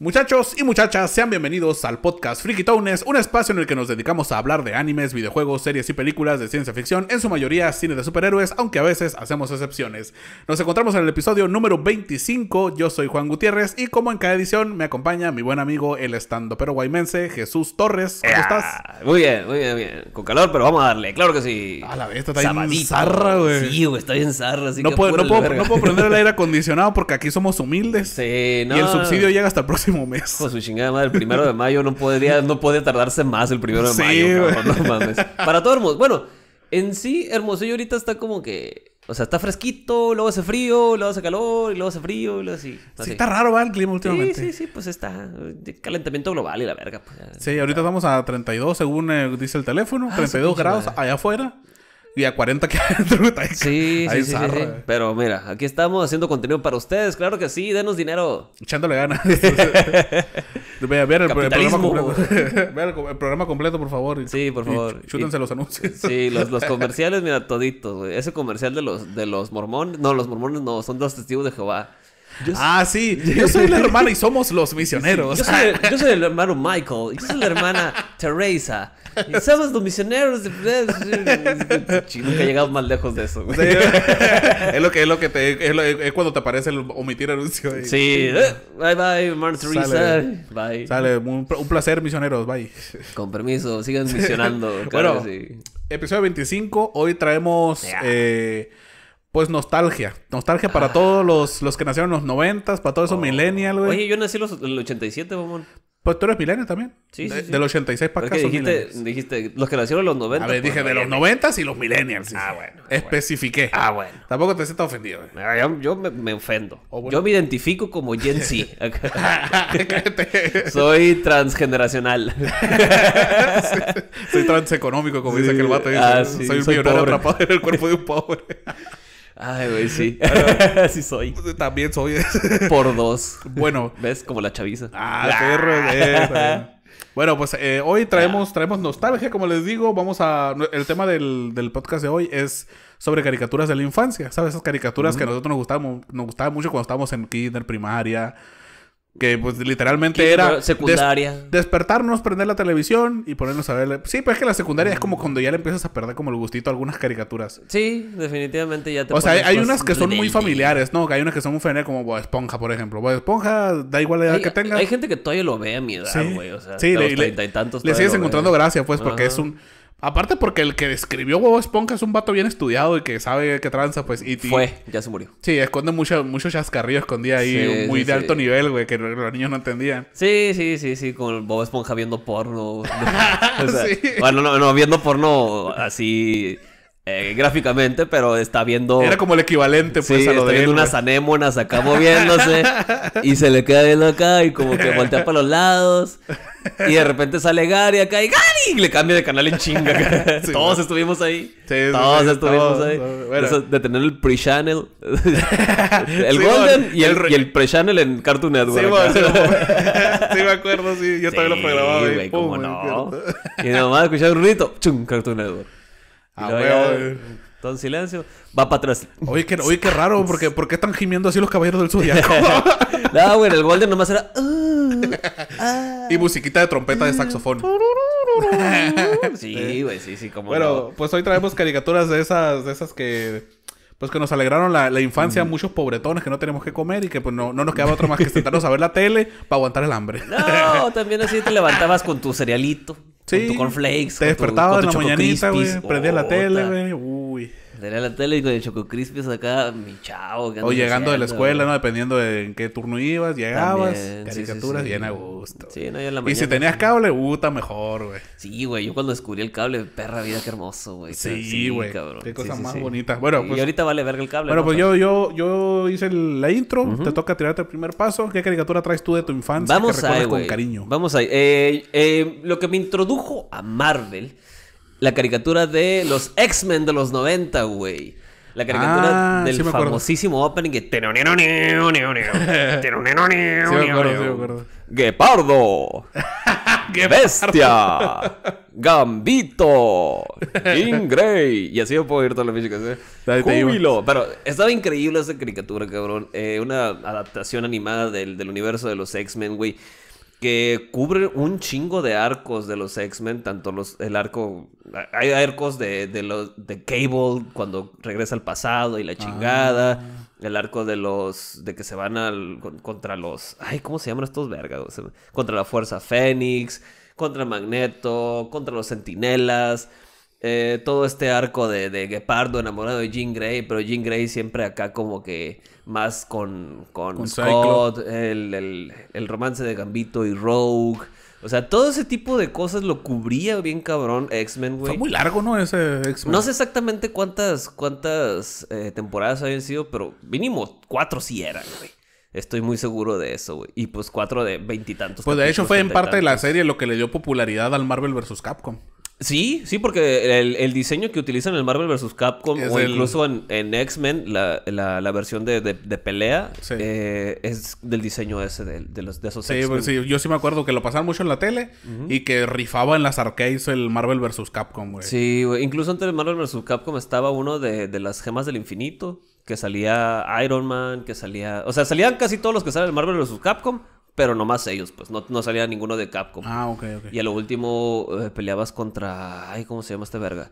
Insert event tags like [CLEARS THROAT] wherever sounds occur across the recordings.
Muchachos y muchachas, sean bienvenidos al podcast Freaky Tones un espacio en el que nos dedicamos a hablar de animes, videojuegos, series y películas de ciencia ficción, en su mayoría cine de superhéroes, aunque a veces hacemos excepciones. Nos encontramos en el episodio número 25, yo soy Juan Gutiérrez y como en cada edición me acompaña mi buen amigo el estando pero guaymense Jesús Torres. ¿Cómo estás? Muy bien, muy bien, muy bien. Con calor, pero vamos a darle, claro que sí. A la vez, está bien zarra, güey. Sí, güey, está bien zarra. Así no, que puedo, no, puedo, no, puedo, prender el [LAUGHS] aire acondicionado porque aquí somos humildes. Sí, no. Y el subsidio llega hasta el próximo mes. Pues su chingada madre, el primero de mayo no podría, no puede tardarse más el primero de mayo, no mames. Para todo hermoso. Bueno, en sí, Hermosillo ahorita está como que. O sea, está fresquito, luego hace frío, luego hace calor, y luego hace frío, y luego así. Sí, está raro, el clima últimamente. Sí, sí, sí, pues está. Calentamiento global y la verga. Pues, sí, ahorita estamos a 32, según eh, dice el teléfono, 32 ah, grados allá afuera y a 40 kilómetros. [LAUGHS] Sí, sí, sí, Pero mira, aquí estamos haciendo contenido para ustedes. Claro que sí, denos dinero. Echándole ganas. [LAUGHS] vean, el, programa completo. [LAUGHS] vean el, programa completo, por favor. Sí, por favor. chútense los anuncios. Sí, los, comerciales, mira, toditos, Ese comercial de los, de los mormones. No, los mormones no, son dos testigos de Jehová ah, sí. [LAUGHS] Yo soy la hermana y somos los misioneros. yo, soy el, hermano Michael. Y yo soy la hermana Teresa. Y somos los misioneros. Nunca he llegado más lejos de eso. [LAUGHS] es lo que, es lo que te, es, cuando te aparece el omitir anuncio. Sí. Eh, bye bye, hermana Teresa. bye. Sale. Un, placer, misioneros. Bye. Con permiso. Sigan misionando. [LAUGHS] Claro bueno, episodio 25. Hoy traemos pues nostalgia. Nostalgia para todos los, los, que nacieron en los 90, para todos esos oh. millennials, güey. Oye, yo nací los, en el 87, mamón. Pues tú eres millennial también. Sí, de, sí. Del 86 para acá. que dijiste, los que nacieron en los 90. A ver, pues, dije de los 90 y los millennials. ah, bueno. Especifiqué. Ah, bueno. Tampoco te sientas ofendido. Eh. Ah, yo, me, ofendo. Oh, yo me identifico como Gen Z. [LAUGHS] [LAUGHS] soy transgeneracional. [LAUGHS] soy transeconómico, como dice aquel vato. Ah, soy, soy un millonario atrapado en el cuerpo de un pobre. Ay, güey, sí. [LAUGHS] [LAUGHS] Sí soy. Pues, también soy. [LAUGHS] Por dos. Bueno. ¿Ves? Como la chaviza. Ah, perro. bueno, pues eh, hoy traemos, traemos nostalgia, como les digo. Vamos a. El tema del, podcast de hoy es sobre caricaturas de la infancia. ¿Sabes? Esas caricaturas que a nosotros nos nos gustaban mucho cuando estábamos en kinder, primaria. Que pues literalmente era secundaria. despertarnos, prender la televisión y ponernos a verle. Sí, pero pues, es que la secundaria es como mm. cuando ya le empiezas a perder como el gustito a algunas caricaturas. Sí, definitivamente ya te O sea, hay, unas que son muy familiares, ¿no? Que hay unas que son muy familiares como Bob Esponja, por ejemplo. Bob Esponja, da igual la edad que tenga. Hay gente que todavía lo ve a mi edad, güey. Sí. O sea, sí, le, y tantos le sigues encontrando gracia, pues, porque es un Aparte porque el que describió Bob Esponja es un vato bien estudiado y que sabe que tranza, pues. Y, Fue, ya se murió. Sí, esconde mucho, chascarrillo, escondía ahí muy de alto nivel, güey, que los niños no entendían. Sí, sí, sí, sí, con Bob Esponja viendo porno. [LAUGHS] [LAUGHS] bueno, no, no, viendo porno así eh, gráficamente, pero está viendo. Era como el equivalente, pues, a lo está Viendo unas anémonas acá moviéndose [LAUGHS] y se le queda viendo acá y como que voltea para los lados. Y de repente sale Gary acá y Gary le cambia de canal en chinga. [LAUGHS] todos estuvimos ahí. todos estuvimos ahí. de tener el pre-channel. [LAUGHS] el Golden y el, pre-channel en Cartoon Network. Sí, me acuerdo, sí. Yo también lo programaba. y, cómo no. Y nomás escuchaba un rito. Chum, Cartoon Network. Ah, Todo en silencio. Va para atrás. Oye, qué, qué raro. Porque, ¿Por qué están gimiendo así los caballeros del zodiaco? [LAUGHS] no, güey. El Golden nomás era... Ah, [LAUGHS] y ah". musiquita de trompeta de saxofón. [LAUGHS] sí, güey. Sí, sí. Como bueno, pues hoy traemos caricaturas de esas, de esas que pues que nos alegraron la, infancia mm. muchos pobretones que no tenemos que comer y que pues no, nos quedaba otro más que sentarnos a ver la tele para aguantar el hambre. No, también así te levantabas con tu cerealito. Sí. Con tu cornflakes. Te despertabas en la mañanita, güey. Prendías la tele, güey. Uh, Salía la tele y con el Choco Crispis acá, mi chavo. O llegando de la escuela, ¿no? Dependiendo de en qué turno ibas, llegabas. caricaturas bien a gusto. Y si tenías cable, puta, mejor, güey. Sí, güey. Yo cuando descubrí el cable, perra vida, qué hermoso, güey. Sí, güey. Qué cosa más bonita. Bueno, pues. Y ahorita vale ver el cable. Bueno, pues yo, yo, yo hice la intro. Te toca tirarte el primer paso. ¿Qué caricatura traes tú de tu infancia? Vamos que ahí, con cariño. Vamos ahí. Eh, eh, lo que me introdujo a Marvel la caricatura de los X-Men de los 90, güey. La caricatura ah, del sí famosísimo opening que... [LAUGHS] [LAUGHS] Guepardo. ¡Bestia! Gambito. King [LAUGHS] Grey. Y así yo puedo ir toda la música. ¡Júbilo! Pero estaba increíble esa caricatura, cabrón. Eh, una adaptación animada del, del universo de los X-Men, güey que cubre un chingo de arcos de los X-Men, tanto los, el arco, hay arcos de, de, los, de Cable cuando regresa al pasado y la ah. chingada, el arco de los, de que se van al, contra los, ay, ¿cómo se llaman estos vergas? contra la Fuerza Fénix, contra Magneto, contra los Centinelas, eh, todo este arco de, de Gepardo enamorado de Jean Grey, pero Jean Grey siempre acá como que más con, Scott, el, romance de Gambito y Rogue. O sea, todo ese tipo de cosas lo cubría bien cabrón X-Men, güey. Fue muy largo, ¿no? Ese X-Men. No sé exactamente cuántas, cuántas eh, temporadas habían sido, pero mínimo cuatro sí eran, güey. Estoy muy seguro de eso, güey. Y pues cuatro de veintitantos. Pues de hecho fue en parte de la serie lo que le dio popularidad al Marvel vs. Capcom. Sí, sí, porque el, diseño que utilizan en el Marvel vs. Capcom o incluso en, X-Men, la, versión de, pelea, eh, es del diseño ese de, de los, de esos sí, sí, yo sí me acuerdo que lo pasaban mucho en la tele y que rifaba en las arcades el Marvel vs. Capcom, güey. Sí, güey. Incluso antes del Marvel vs. Capcom estaba uno de, de las gemas del infinito, que salía Iron Man, que salía... O sea, salían casi todos los que salen en Marvel vs. Capcom, pero nomás ellos, pues no, no salía ninguno de Capcom. Ah, ok, ok. Y a lo último eh, peleabas contra. Ay, ¿cómo se llama esta verga?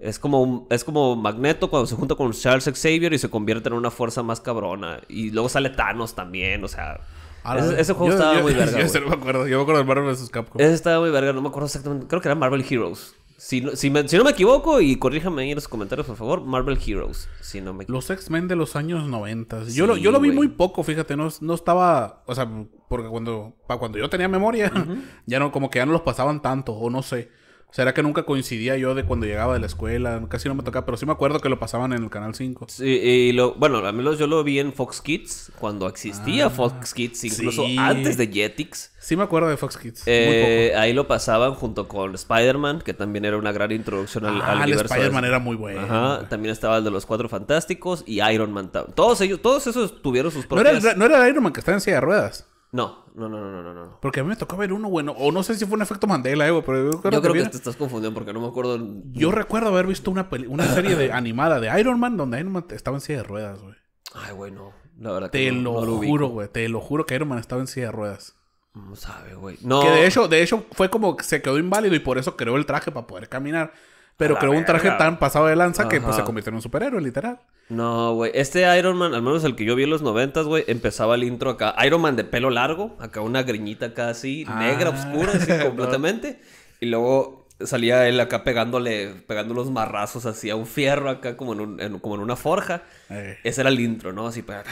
Es como, un... es como Magneto cuando se junta con Charles Xavier y se convierte en una fuerza más cabrona. Y luego sale Thanos también, o sea. Ah, ese juego estaba muy [LAUGHS] verga. Yo, no me acuerdo, yo me acuerdo de Marvel vs. Capcom. Ese estaba muy verga, no me acuerdo exactamente. Creo que era Marvel Heroes. Si, si, si, no me equivoco, y corríjame ahí en los comentarios, por favor, Marvel Heroes, si no me Los X-Men de los años 90. yo, lo, yo lo vi muy poco, fíjate, no, no estaba, o sea, porque cuando, cuando yo tenía memoria, [LAUGHS] ya no, como que ya no los pasaban tanto, o no sé. ¿Será que nunca coincidía yo de cuando llegaba de la escuela? Casi no me tocaba, pero sí me acuerdo que lo pasaban en el Canal 5. Sí, y lo, bueno, al menos yo lo vi en Fox Kids, cuando existía ah, Fox Kids, incluso antes de Jetix. Sí me acuerdo de Fox Kids. Eh, ahí lo pasaban junto con Spider-Man, que también era una gran introducción al, ah, el Spider-Man era muy bueno. Ajá, también estaba el de los Cuatro Fantásticos y Iron Man. Todos ellos, todos esos tuvieron sus propios... No era, no era Iron Man que estaba en silla de ruedas. No, no, no, no, no, no. Porque a mí me tocó ver uno bueno. O no sé si fue un efecto Mandela, Evo, eh, pero yo creo, que, te estás confundiendo porque no me acuerdo. Yo recuerdo haber visto una, peli una serie de [LAUGHS] animada de Iron Man donde Iron Man estaba en silla de ruedas, güey. Ay, güey, no. La verdad te lo, juro, güey. Te lo juro que Iron Man estaba en silla de ruedas. No sabe, güey. No. Que de hecho, de hecho fue como que se quedó inválido y por eso creó el traje para poder caminar. Pero creó un traje tan pasado de lanza que pues, se convirtió en un superhéroe, literal. No, güey. Este Iron Man, al menos el que yo vi en los noventas, güey, empezaba el intro acá. Iron Man de pelo largo, acá una griñita acá así, ah, negra, oscura, así [LAUGHS] completamente. Y luego salía él acá pegándole, pegando los marrazos así a un fierro acá como en, como en una forja. Eh. Ese era el intro, ¿no? Así para...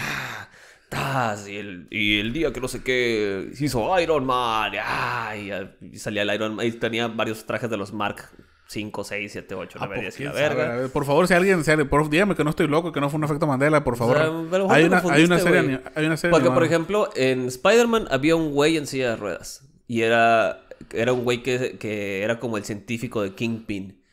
Ah, y el, y el, día que no sé qué se hizo Iron Man. Ah, y salía el Iron Man. Y tenía varios trajes de los Mark 5, 6, 7, 8, 9, 10 la verga. Ver, por favor, si alguien, si de por, dígame que no estoy loco, que no fue un efecto Mandela, por favor. hay, una, hay, una, serie, hay una serie Porque, por ejemplo, en Spider-Man había un güey en silla de ruedas. Y era, era un güey que, que era como el científico de Kingpin.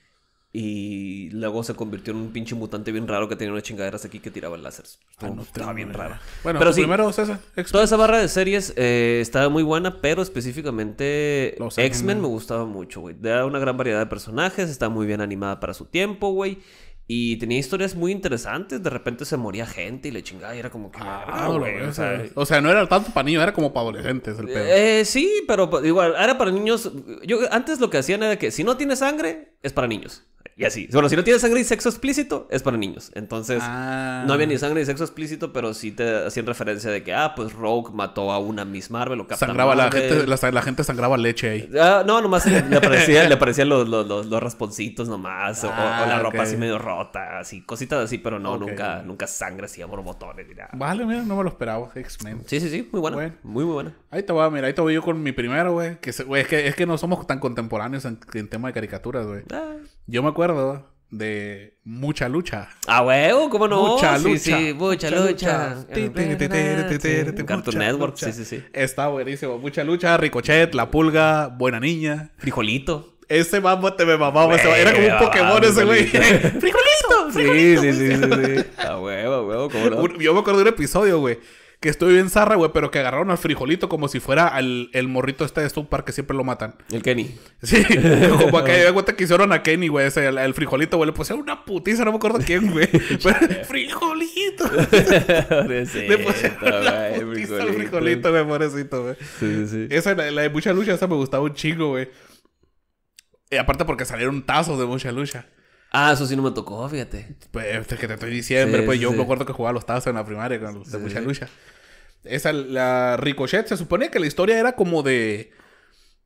Y luego se convirtió en un pinche mutante bien raro que tenía unas chingaderas aquí que tiraba láseres. láser. estaba bien rara. Bueno, pero primero César. Toda esa barra de series eh, estaba muy buena, pero específicamente X-Men me gustaba mucho, güey. Era una gran variedad de personajes, Estaba muy bien animada para su tiempo, güey. Y tenía historias muy interesantes. De repente se moría gente y le chingaba. Y era como que. Ah, ah, o, sea, no era tanto para niños, era como para adolescentes el pedo. Eh, eh, sí, pero igual, era para niños. Yo antes lo que hacían era que si no tiene sangre, es para niños. Y así. Bueno, si no tiene sangre y sexo explícito, es para niños. Entonces, ah. no había ni sangre ni sexo explícito, pero sí te hacían referencia de que, ah, pues Rogue mató a una Miss Marvel o Captain Sangraba La, gente, la, gente sangraba leche ahí. Ah, no, nomás le, [LAUGHS] aparecían, los, los, rasponcitos nomás, o, ah, la ropa así medio rota, así, cositas así, pero no, nunca, nunca sangre así a borbotones ni nada. Vale, mira, no me lo esperaba, X-Men. Sí, sí, sí, muy Bueno. Muy, muy buena. Ahí te voy, mira, ahí te voy yo con mi primero, güey. Que, es, que, es que no somos tan contemporáneos en, en tema de caricaturas, güey. Yo me acuerdo de mucha lucha. Ah, huevo, ¿cómo no? Mucha lucha. Sí, mucha, mucha lucha. Cartoon Network, sí, sí, sí. Está buenísimo. Mucha lucha, Ricochet, La Pulga, Buena Niña. Frijolito. Ese mambo te me mamaba. Era como un Pokémon ese güey. ¡Frijolito! [LAUGHS] ¡Frijolito! Sí, sí, sí, sí. Ah, huevo, huevo, ¿cómo no? Yo me acuerdo de un episodio, güey que estoy bien zarra, güey, pero que agarraron al frijolito como si fuera el morrito este de South Park que siempre lo matan. El Kenny. Sí, [LAUGHS] como me hay cuenta que hicieron a Kenny, güey, ese, el, frijolito, güey, le pusieron una putiza, no me acuerdo quién, güey. [LAUGHS] frijolito. le pusieron una frijolito, güey, pobrecito, güey. Sí, sí. Esa, la, la de mucha lucha, esa me gustaba un chingo, güey. Y aparte porque salieron tazos de mucha lucha. Ah, eso sí no me tocó, fíjate. Pues es que te estoy diciendo, pues yo me acuerdo que jugaba los tazos en la primaria con de mucha lucha. Esa, la Ricochet, se supone que la historia era como de.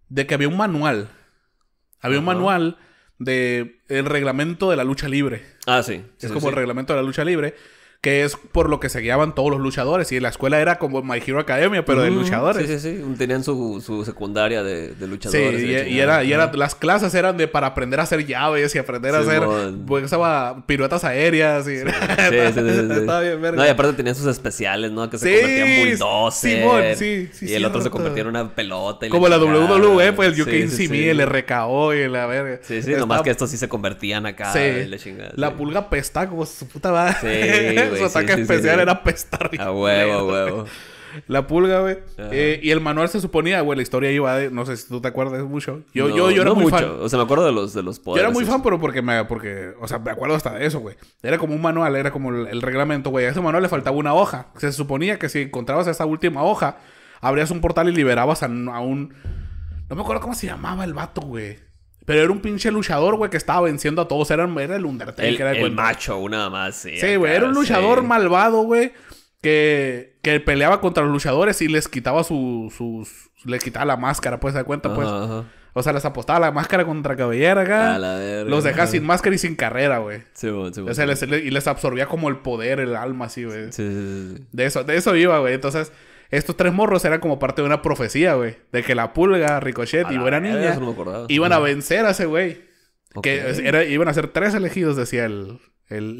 de que había un manual. Había un manual de el reglamento de la lucha libre. Ah, sí. es como el reglamento de la lucha libre que es por lo que se guiaban todos los luchadores. Y la escuela era como My Hero Academia, pero de luchadores. Sí, sí, sí. Tenían su, su secundaria de, de luchadores. Sí, y, y, era, y era, las clases eran de para aprender a hacer llaves y aprender a hacer pues, piruetas aéreas. Y... Sí, [LAUGHS] sí, sí, [LAUGHS] Estaba bien verga. No, y aparte tenían sus especiales, ¿no? Que se convertían en bulldozer. Sí, sí, Y el otro se convertía en una pelota. como la WWE, pues el UK insimí el RKO y la verga. Sí, sí, nomás que estos sí se convertían acá. Sí. La pulga pesta como su puta madre. Sí, su ataque especial era pestar A huevo, a huevo. [LAUGHS] La pulga, güey. Eh, y el manual se suponía, güey, la historia iba de. No sé si tú te acuerdas mucho. Yo, era muy fan. O sea, me acuerdo de los, de los poderes. Yo era muy fan, pero porque me. Porque, o sea, me acuerdo hasta de eso, güey. Era como un manual, era como el, reglamento, güey. A ese manual le faltaba una hoja. Se suponía que si encontrabas esa última hoja, abrías un portal y liberabas a, a un. No me acuerdo cómo se llamaba el vato, güey. Pero era un pinche luchador, güey, que estaba venciendo a todos. Era, el Undertaker. El, el, macho, una más. Sí, Sí, güey. era un luchador malvado, güey. Que, que, peleaba contra los luchadores y les quitaba su, sus... Les quitaba la máscara, pues, ¿se da cuenta? Pues. O sea, les apostaba la máscara contra cabellera, acá. los dejaba sin máscara y sin carrera, güey. Sí, güey. O sea, y les absorbía como el poder, el alma, así, güey. Sí, sí, sí, De eso, de eso iba, güey. Entonces estos tres morros eran como parte de una profecía, güey. De que la pulga, Ricochet y Buena Niña iban a vencer a ese güey. Que era, iban a ser tres elegidos, decía el,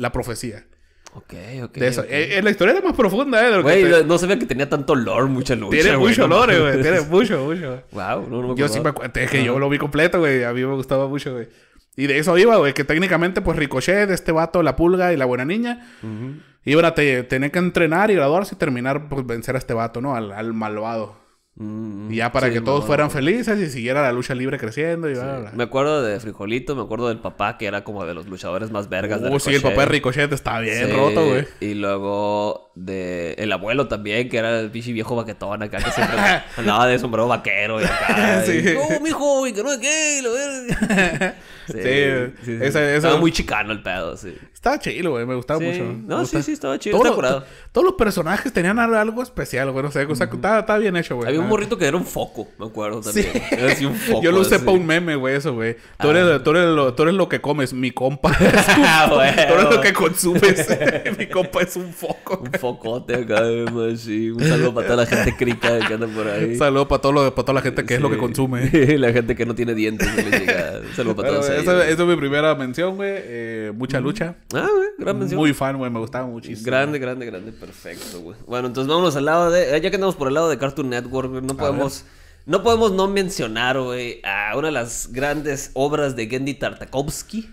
la profecía. Ok, ok. De eso. okay. E, e, la historia era más profunda, ¿eh? Güey, no sabía que tenía tanto lore, mucha lucha. Tiene mucho olor, lore, güey. Tiene mucho, mucho. Wow, no, no me Yo sí me acuerdo. Es que yo lo vi completo, güey. A mí me gustaba mucho, güey. Y de eso iba, güey. Que técnicamente, pues Ricochet, este vato, la pulga y la buena niña. Y a te que entrenar y graduarse y terminar por pues, vencer a este vato, ¿no? Al, al malvado. Mm, y ya para que todos fueran felices y siguiera la lucha libre creciendo. Y Me acuerdo de Frijolito, me acuerdo del papá que era como de los luchadores más vergas. Uh, de oh, sí, el papá de Ricochet está bien roto, güey. Y luego de el abuelo también, que era el pichi viejo baquetón acá, que siempre Hablaba [LAUGHS] de sombrero vaquero y acá. [LAUGHS] sí. mijo! Y que no es gay, lo Sí, sí, Estaba muy chicano el pedo, sí. Estaba chido, güey. Me gustaba mucho. No, sí, sí, estaba chido. Todo, curado. Todos los personajes tenían algo especial, güey. o sea, estaba, bien hecho, güey. Había un morrito que era un foco, me acuerdo también. Era así un [LAUGHS] foco. Yo lo usé para un meme, güey, eso, güey. Tú, ah. tú, tú, eres lo que comes, mi compa. Ah, tú eres lo que consumes. mi compa es un foco. Un foco acá, [LAUGHS] pues, sí. Un saludo para toda la gente crica que anda por ahí. Un saludo para, todo para toda la gente que es lo que consume. [LAUGHS] la gente que no tiene dientes. Un saludo para todos. Esa, es mi primera mención, güey. Eh, mucha lucha. Ah, güey. Gran mención. Muy fan, güey. Me gustaba muchísimo. Grande, grande, grande. Perfecto, güey. Bueno, entonces vámonos al lado de... Eh, ya que andamos por el lado de Cartoon Network, no podemos... No podemos no mencionar, güey, a una de las grandes obras de Gendy Tartakovsky,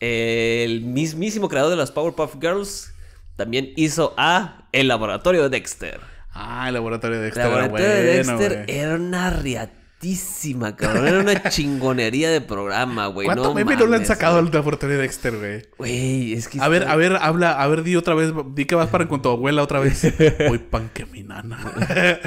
el mismísimo creador de las Powerpuff Girls, también hizo a El Laboratorio de Dexter. Ah, El Laboratorio de Dexter. El Laboratorio de Dexter era una riatísima, cabrón. Era una chingonería de programa, güey. ¿Cuánto no meme no le han sacado al Laboratorio de Dexter, güey? Güey, es que... A ver, a ver, habla, a ver, di otra vez, di que vas para con tu abuela otra vez. [LAUGHS] Voy pan que mi nana. [LAUGHS]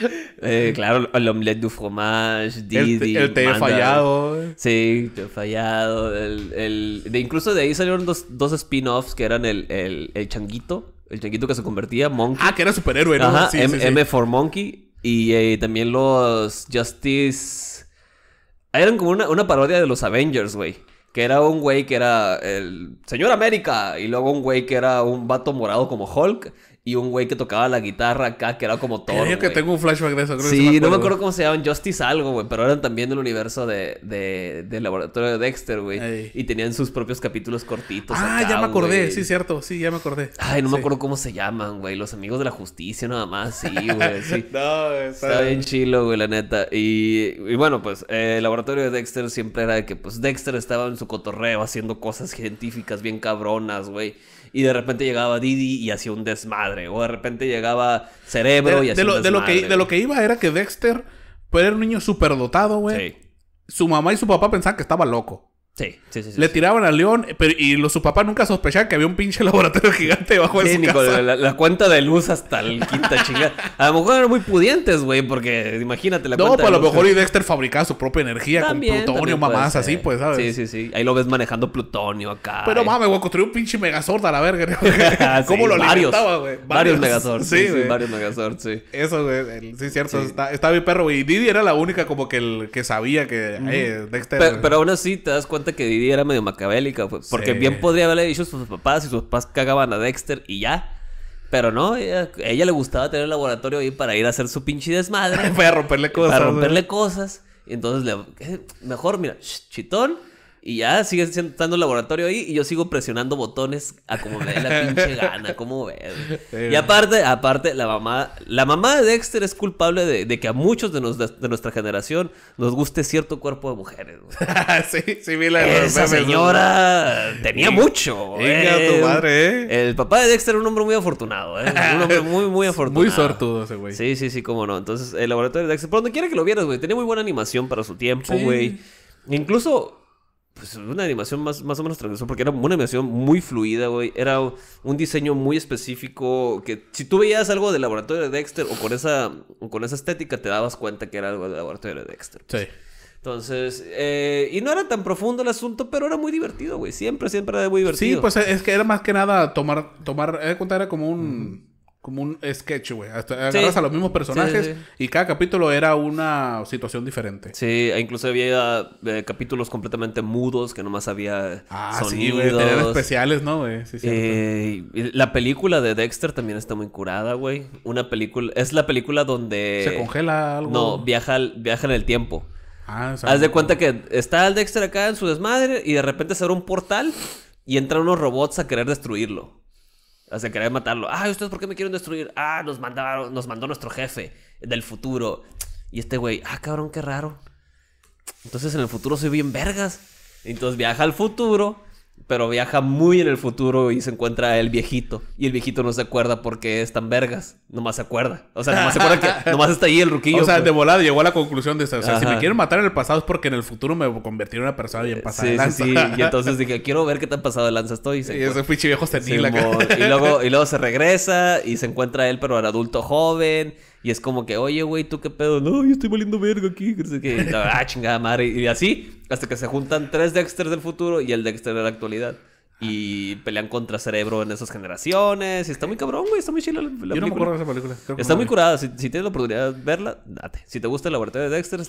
[LAUGHS] Eh, claro, el omelette du fromage, Didi. El, el té fallado. Sí, he fallado. El, de, incluso de ahí salieron dos, dos spin-offs que eran el, el, changuito. El changuito que se convertía, Monkey. Ah, que era superhéroe, ¿no? M, for Monkey. Y eh, también los Justice. Eran como una, una parodia de los Avengers, güey. Que era un güey que era el Señor América. Y luego un güey que era un vato morado como Hulk y un güey que tocaba la guitarra acá, que era como todo. Creo que tengo un flashback de eso, Sí, no me acuerdo cómo se llamaban Justice algo, güey, pero eran también del universo de, del laboratorio de Dexter, güey. Y tenían sus propios capítulos cortitos. Ah, ya me acordé, sí, cierto, sí, ya me acordé. Ay, no me acuerdo cómo se llaman, güey. Los amigos de la justicia, nada más, sí, güey. Sí. [LAUGHS] no, está, está bien chilo, güey, la neta. Y, bueno, pues eh, el laboratorio de Dexter siempre era de que, pues Dexter estaba en su cotorreo haciendo cosas científicas bien cabronas, güey y de repente llegaba Didi y hacía un desmadre, o de repente llegaba Cerebro y hacía de lo, un desmadre. De lo, que, de lo que iba era que Dexter, pues, era un niño superdotado, güey. Su mamá y su papá pensaban que estaba loco. Sí, sí, sí. Le tiraban al León pero, y los, su papá nunca sospechaba que había un pinche [LAUGHS] laboratorio gigante bajo de su casa. La, la, cuenta de luz hasta el [LAUGHS] quinta chingada. A lo mejor eran muy pudientes, güey, porque imagínate la no, cuenta No, pues pero a lo mejor y Dexter fabricaba su propia energía con plutonio, mamás así, pues, ¿sabes? Sí, sí, sí. Ahí lo ves manejando plutonio acá. Pero mames, güey, construyó un pinche megazord a la verga. [LAUGHS] ¿Cómo lo alimentaba, güey? Varios, varios megazord. Sí, varios megazords, sí. Eso, güey. Sí, cierto. Estaba está, perro, güey. Y Didi era la única como que, el, que sabía que eh, Dexter... Pero, pero aún así te das cuenta que Didi era medio macabélica, porque bien podría haberle dicho a sus papás y sus papás cagaban a Dexter y ya. Pero no, ella, le gustaba tener el laboratorio ahí para ir a hacer su pinche desmadre. [LAUGHS] para romperle cosas. Para romperle cosas. Entonces, le, eh, mejor, mira, chitón, y ya sigue estando el laboratorio ahí y yo sigo presionando botones a como me dé la pinche gana, [LAUGHS] como ves. Y aparte, aparte, la mamá, la mamá de Dexter es culpable de, que a muchos de, de, nuestra generación nos guste cierto cuerpo de mujeres. [LAUGHS] sí, sí, mira, Esa señora tenía mucho. tu madre, eh. El papá de Dexter era un hombre muy afortunado, eh. Un hombre [LAUGHS] muy, muy afortunado. Muy sortudo ese güey. Sí, sí, sí, cómo no. Entonces, el laboratorio de Dexter, por donde quiera que lo vieras, güey, tenía muy buena animación para su tiempo, güey. Incluso pues, una animación más, más o menos transversal, porque era una animación muy fluida, güey. Era un diseño muy específico que si tú veías algo del laboratorio de Dexter o con esa, con esa estética, te dabas cuenta que era algo del laboratorio de Dexter. Pues. Sí. Entonces, eh, y no era tan profundo el asunto, pero era muy divertido, güey. Siempre, siempre era muy divertido. Sí, pues es que era más que nada tomar, tomar, era era como un como un sketch, güey. Agarras a los mismos personajes y cada capítulo era una situación diferente. Sí, e incluso había eh, capítulos completamente mudos que nomás había ah, Sí, especiales, ¿no, güey? Eh, la película de Dexter también está muy curada, güey. Una película... Es la película donde... ¿Se congela algo? No, viaja, viaja en el tiempo. Ah, Haz de cuenta que está el Dexter acá en su desmadre y de repente se abre un portal y entran unos robots a querer destruirlo. O sea, querer matarlo. Ah, ¿ustedes por qué me quieren destruir? Ah, nos mandaron, nos mandó nuestro jefe del futuro. Y este güey, ah, cabrón, qué raro. Entonces en el futuro soy bien vergas. Entonces viaja al futuro pero viaja muy en el futuro y se encuentra el viejito. Y el viejito no se acuerda porque es tan vergas. Nomás se acuerda. O sea, nomás se acuerda que [LAUGHS] nomás está ahí el ruquillo. O sea, pues. de volada llegó a la conclusión de... O sea, si me quieren matar en el pasado es porque en el futuro me convertiré en una persona bien eh, pasada sí, Sí, sí, Y [LAUGHS] entonces dije, quiero ver qué tan pasado de lanza estoy. Y, ese pinche viejo Y luego, y luego se [LAUGHS] regresa y se encuentra él, pero al adulto joven. Y es como que, oye, güey, ¿tú qué pedo? No, yo estoy valiendo verga aquí. ah, chingada madre. Y así, hasta que se juntan tres Dexters del futuro y el Dexter de la actualidad. Y ah. pelean contra Cerebro en esas generaciones. Y está muy cabrón, güey. Está muy chido la, Yo no me acuerdo esa película. Está muy curada. Si, tienes la oportunidad de verla, date. Si te gusta el laboratorio de Dexter,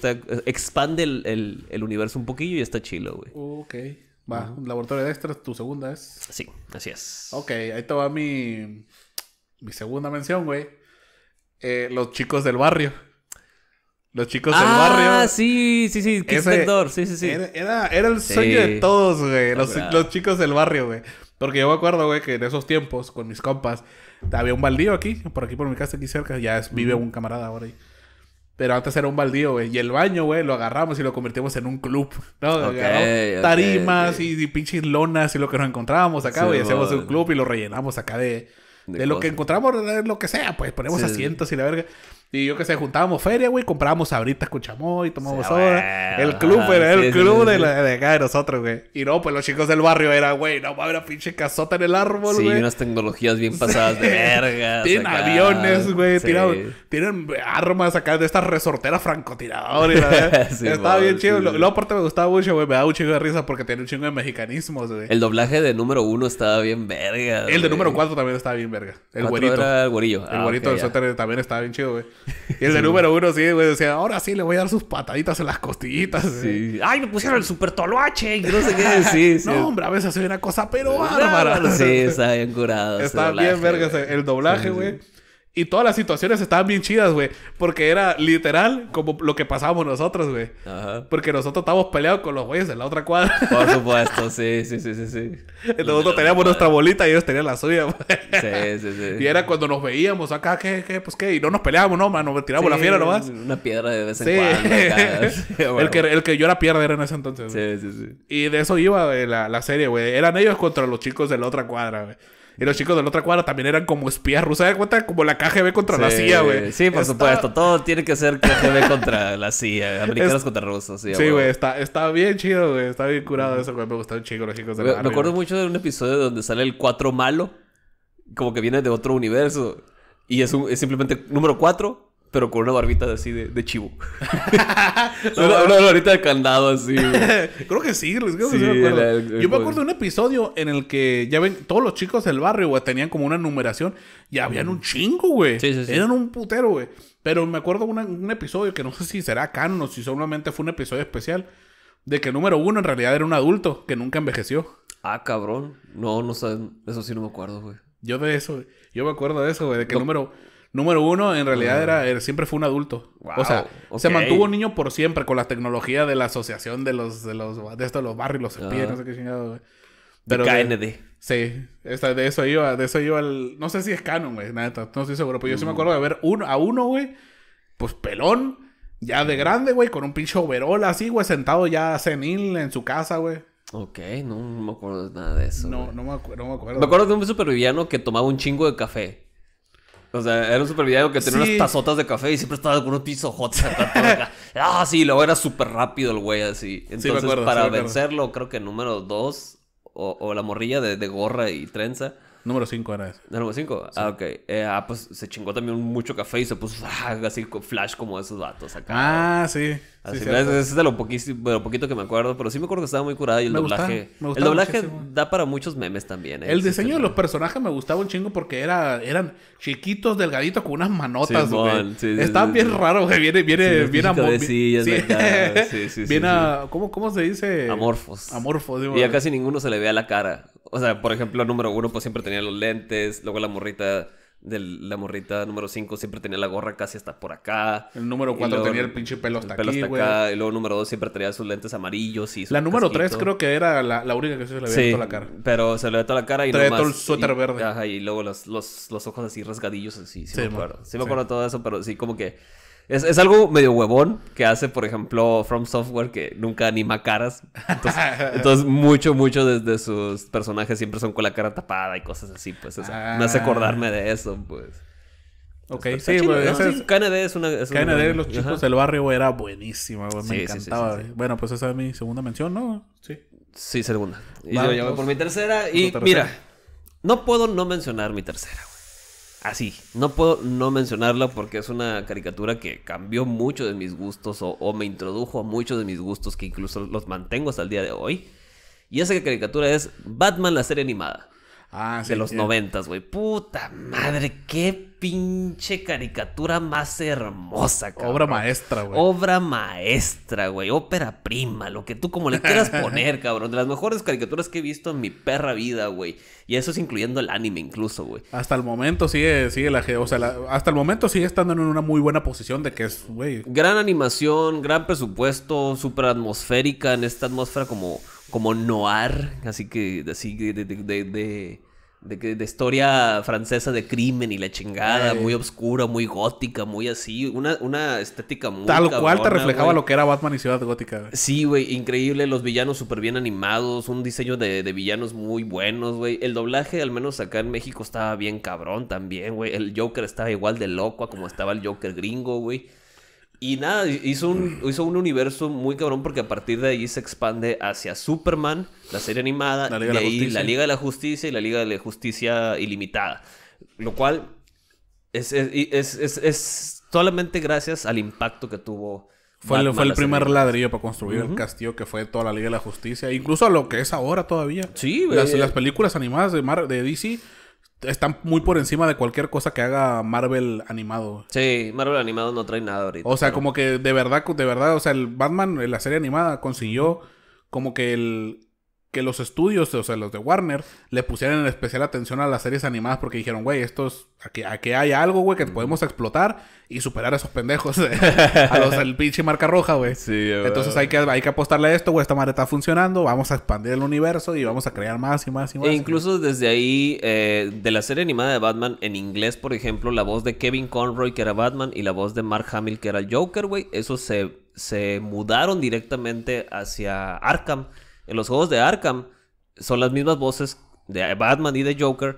expande el, universo un poquillo y está chilo, güey. Ok. Va. Laboratorio de Dexter, tu segunda es. Sí, así es. Ok, ahí te va mi, segunda mención, güey. Eh, los chicos del barrio. Los chicos del ah, barrio. Ah, sí, sí, sí. qué Sí, sí, sí. Era, el sueño de todos, güey. Los, chicos del barrio, güey. Porque yo me acuerdo, güey, que en esos tiempos, con mis compas, había un baldío aquí, por aquí por mi casa, aquí cerca. Ya vive un camarada ahora ahí. Pero antes era un baldío, güey. Y el baño, güey, lo agarramos y lo convertimos en un club, ¿no? tarimas Y, pinches lonas y lo que nos encontrábamos acá, güey. hacemos un club y lo rellenamos acá de, de, lo que encontramos, lo que sea, pues. Ponemos asientos y la verga. Y yo que sé, juntábamos feria, güey, comprábamos sabritas con chamoy, tomábamos soda. el club, era el club de, acá de nosotros, güey. Y no, pues los chicos del barrio era, güey, no va a haber una pinche casota en el árbol, güey. Sí, unas tecnologías bien pasadas de verga. [LAUGHS] Tienen aviones, güey, tienen, tienen armas acá de estas resorteras francotiradoras, [LAUGHS] Estaba bien chido. Lo aparte, me gustaba mucho, güey, me daba un chingo de risa porque tenía un chingo de mexicanismos, güey. El doblaje de número uno estaba bien verga. El de número cuatro también estaba bien verga. El güerito. el El ah, güerito del suéter también estaba bien chido, güey. Y el de número uno, sí, güey, decía, ahora sí le voy a dar sus pataditas en las costillitas. Sí. Ay, me pusieron el super toloache. Y no sé qué decir. [LAUGHS] no, hombre, a veces soy una cosa pero bárbara. Sí, está bien curado. Está bien, verga, el doblaje, güey. Y todas las situaciones estaban bien chidas, güey. Porque era literal como lo que pasábamos nosotros, güey. Ajá. Porque nosotros estábamos peleados con los güeyes de la otra cuadra. Por [LAUGHS] supuesto, sí, sí, sí, sí, Nosotros teníamos nuestra bolita y ellos tenían la suya, güey. Sí, sí, sí. Y era cuando nos veíamos acá, ¿qué, qué, pues qué? Y no nos peleábamos, no, mano. Nos la fiera nomás. Una piedra de vez en cuando. [LAUGHS] el, que, el que yo era piedra era en ese entonces. Sí, sí, sí. Y de eso iba la, la serie, güey. Eran ellos contra los chicos de la otra cuadra, güey. Y los chicos de la otra cuadra también eran como espías rusas. de cuenta? Como la KGB contra la CIA, güey. Sí, por supuesto. Todo tiene que ser KGB contra la CIA. Americanos contra rusos, sí. güey. Está, bien chido, güey. Está bien curado eso, güey. Me gustaron chicos los chicos de la Me, me acuerdo mucho de un episodio donde sale el cuatro malo. Como que viene de otro universo. Y es, es simplemente número 4 pero con una barbita así de, chivo. [LAUGHS] [LAUGHS] una, barbita de candado así, [LAUGHS] creo que sí, Yo me acuerdo de un episodio en el que ya ven, todos los chicos del barrio, güey, tenían como una numeración y habían un chingo, güey. Sí, sí, Eran un putero, güey. Pero me acuerdo de un episodio que no sé si será canon o si solamente fue un episodio especial. De que número uno en realidad era un adulto que nunca envejeció. Ah, cabrón. No, no sé. Eso sí no me acuerdo, güey. Yo de eso, yo me acuerdo de eso, güey. De que el número Número uno, en realidad era, siempre fue un adulto. o sea, se mantuvo un niño por siempre con la tecnología de la asociación de los, de los, de estos, los barrios, los espías, no sé qué chingado, güey. Pero sí, de eso iba, de eso iba el... No sé si es canon, güey, no estoy seguro, pero yo sí me mm. acuerdo de ver uno, a uno, güey, pues pelón, ya de grande, güey, con un pinche overol así, güey, sentado ya senil en su casa, güey. Ok, no, me acuerdo nada de eso. No, no me, no me, acuerdo. Me acuerdo de un superviviano que tomaba un chingo de café. O sea, era un supervillano que tenía unas tazotas de café y siempre estaba con unos pisos [LAUGHS] ah, sí, luego era súper rápido el güey así. Entonces, para vencerlo, creo que número dos, o, la morrilla de, gorra y trenza, Número 5 era ese. Número 5. Ah, ok. Eh, ah, pues se chingó también mucho café y se puso [LAUGHS] ah, así flash como esos datos acá. Ah, sí. Así, es, de lo, poquito que me acuerdo, pero sí me acuerdo que estaba muy curada y el doblaje. el doblaje da para muchos memes también. ¿eh? El diseño de los personajes me gustaba un chingo porque era, eran chiquitos, delgaditos, con unas manotas. Sí, Estaban bien raros, güey. Viene, viene, viene a [LAUGHS] Sí, sí, sí. Viene a. ¿cómo, se dice? Amorfos. Amorfos, Y a casi ninguno se le vea la cara. O sea, por ejemplo, el número uno pues siempre tenía los lentes, luego la morrita del, la morrita número cinco siempre tenía la gorra casi hasta por acá. El número cuatro tenía el pinche pelo hasta acá. Y luego número dos siempre tenía sus lentes amarillos y su La número tres creo que era la, única que se le había sí, la cara. pero se le había toda la cara y Trae todo el suéter verde. Ajá, y luego los, ojos así rasgadillos así, sí, me acuerdo. Sí me acuerdo todo eso, pero sí como que es, algo medio huevón que hace, por ejemplo, From Software, que nunca anima caras. Entonces, [LAUGHS] mucho, mucho de, sus personajes siempre son con la cara tapada y cosas así, pues. no Me hace acordarme de ah. eso, pues. Ok, sí, pues. Sí, KND es una. KND, los chicos del barrio, era buenísima, Me encantaba. bueno, pues esa es mi segunda mención, ¿no? Sí. Sí, segunda. Y yo voy por mi tercera. Y mira, no puedo no mencionar mi tercera, así. No puedo no mencionarla porque es una caricatura que cambió mucho de mis gustos o, me introdujo a muchos de mis gustos que incluso los mantengo hasta el día de hoy. Y esa caricatura es Batman la serie animada. Ah, de los noventas, güey. Puta madre, qué pinche caricatura más hermosa, cabrón. Obra maestra, güey. Obra maestra, güey. Ópera prima, lo que tú como le quieras [LAUGHS] poner, cabrón. De las mejores caricaturas que he visto en mi perra vida, güey. Y eso es incluyendo el anime incluso, güey. Hasta el momento sigue, sigue la... O sea, hasta el momento sigue estando en una muy buena posición de que es, güey. Gran animación, gran presupuesto, súper atmosférica en esta atmósfera como como noir, así que así de, de, de, de, historia francesa de crimen y la chingada, muy obscura muy gótica, muy así, una, una estética muy... Tal cual te reflejaba lo que era Batman y Ciudad Gótica. Sí, güey, increíble, los villanos súper bien animados, un diseño de, villanos muy buenos, güey. El doblaje, al menos acá en México, estaba bien cabrón también, güey. El Joker estaba igual de loco como estaba el Joker gringo, güey. Y nada, hizo un, hizo un universo muy cabrón porque a partir de ahí se expande hacia Superman, la serie animada, la Liga, de ahí, la, Liga de la Justicia y la Liga de la Justicia Ilimitada. Lo cual es, es, solamente gracias al impacto que tuvo. Fue, fue el primer ladrillo para construir el castillo que fue toda la Liga de la Justicia, incluso a lo que es ahora todavía. Sí, güey. Las, películas animadas de, de DC están muy por encima de cualquier cosa que haga Marvel animado. Sí, Marvel animado no trae nada ahorita. O sea, como que de verdad, de verdad, o sea, el Batman, la serie animada, consiguió como que el que los estudios, o sea, los de Warner, le pusieran en especial atención a las series animadas porque dijeron, güey, estos, aquí, aquí hay algo, güey, que podemos explotar y superar a esos pendejos, [LAUGHS] a los del pinche marca roja, güey. Entonces hay que, hay que apostarle a esto, güey, esta madre está funcionando, vamos a expandir el universo y vamos a crear más y más y más. E incluso desde ahí, eh, de la serie animada de Batman en inglés, por ejemplo, la voz de Kevin Conroy, que era Batman, y la voz de Mark Hamill, que era Joker, güey, eso se, se mudaron directamente hacia Arkham. En los juegos de Arkham son las mismas voces de Batman y de Joker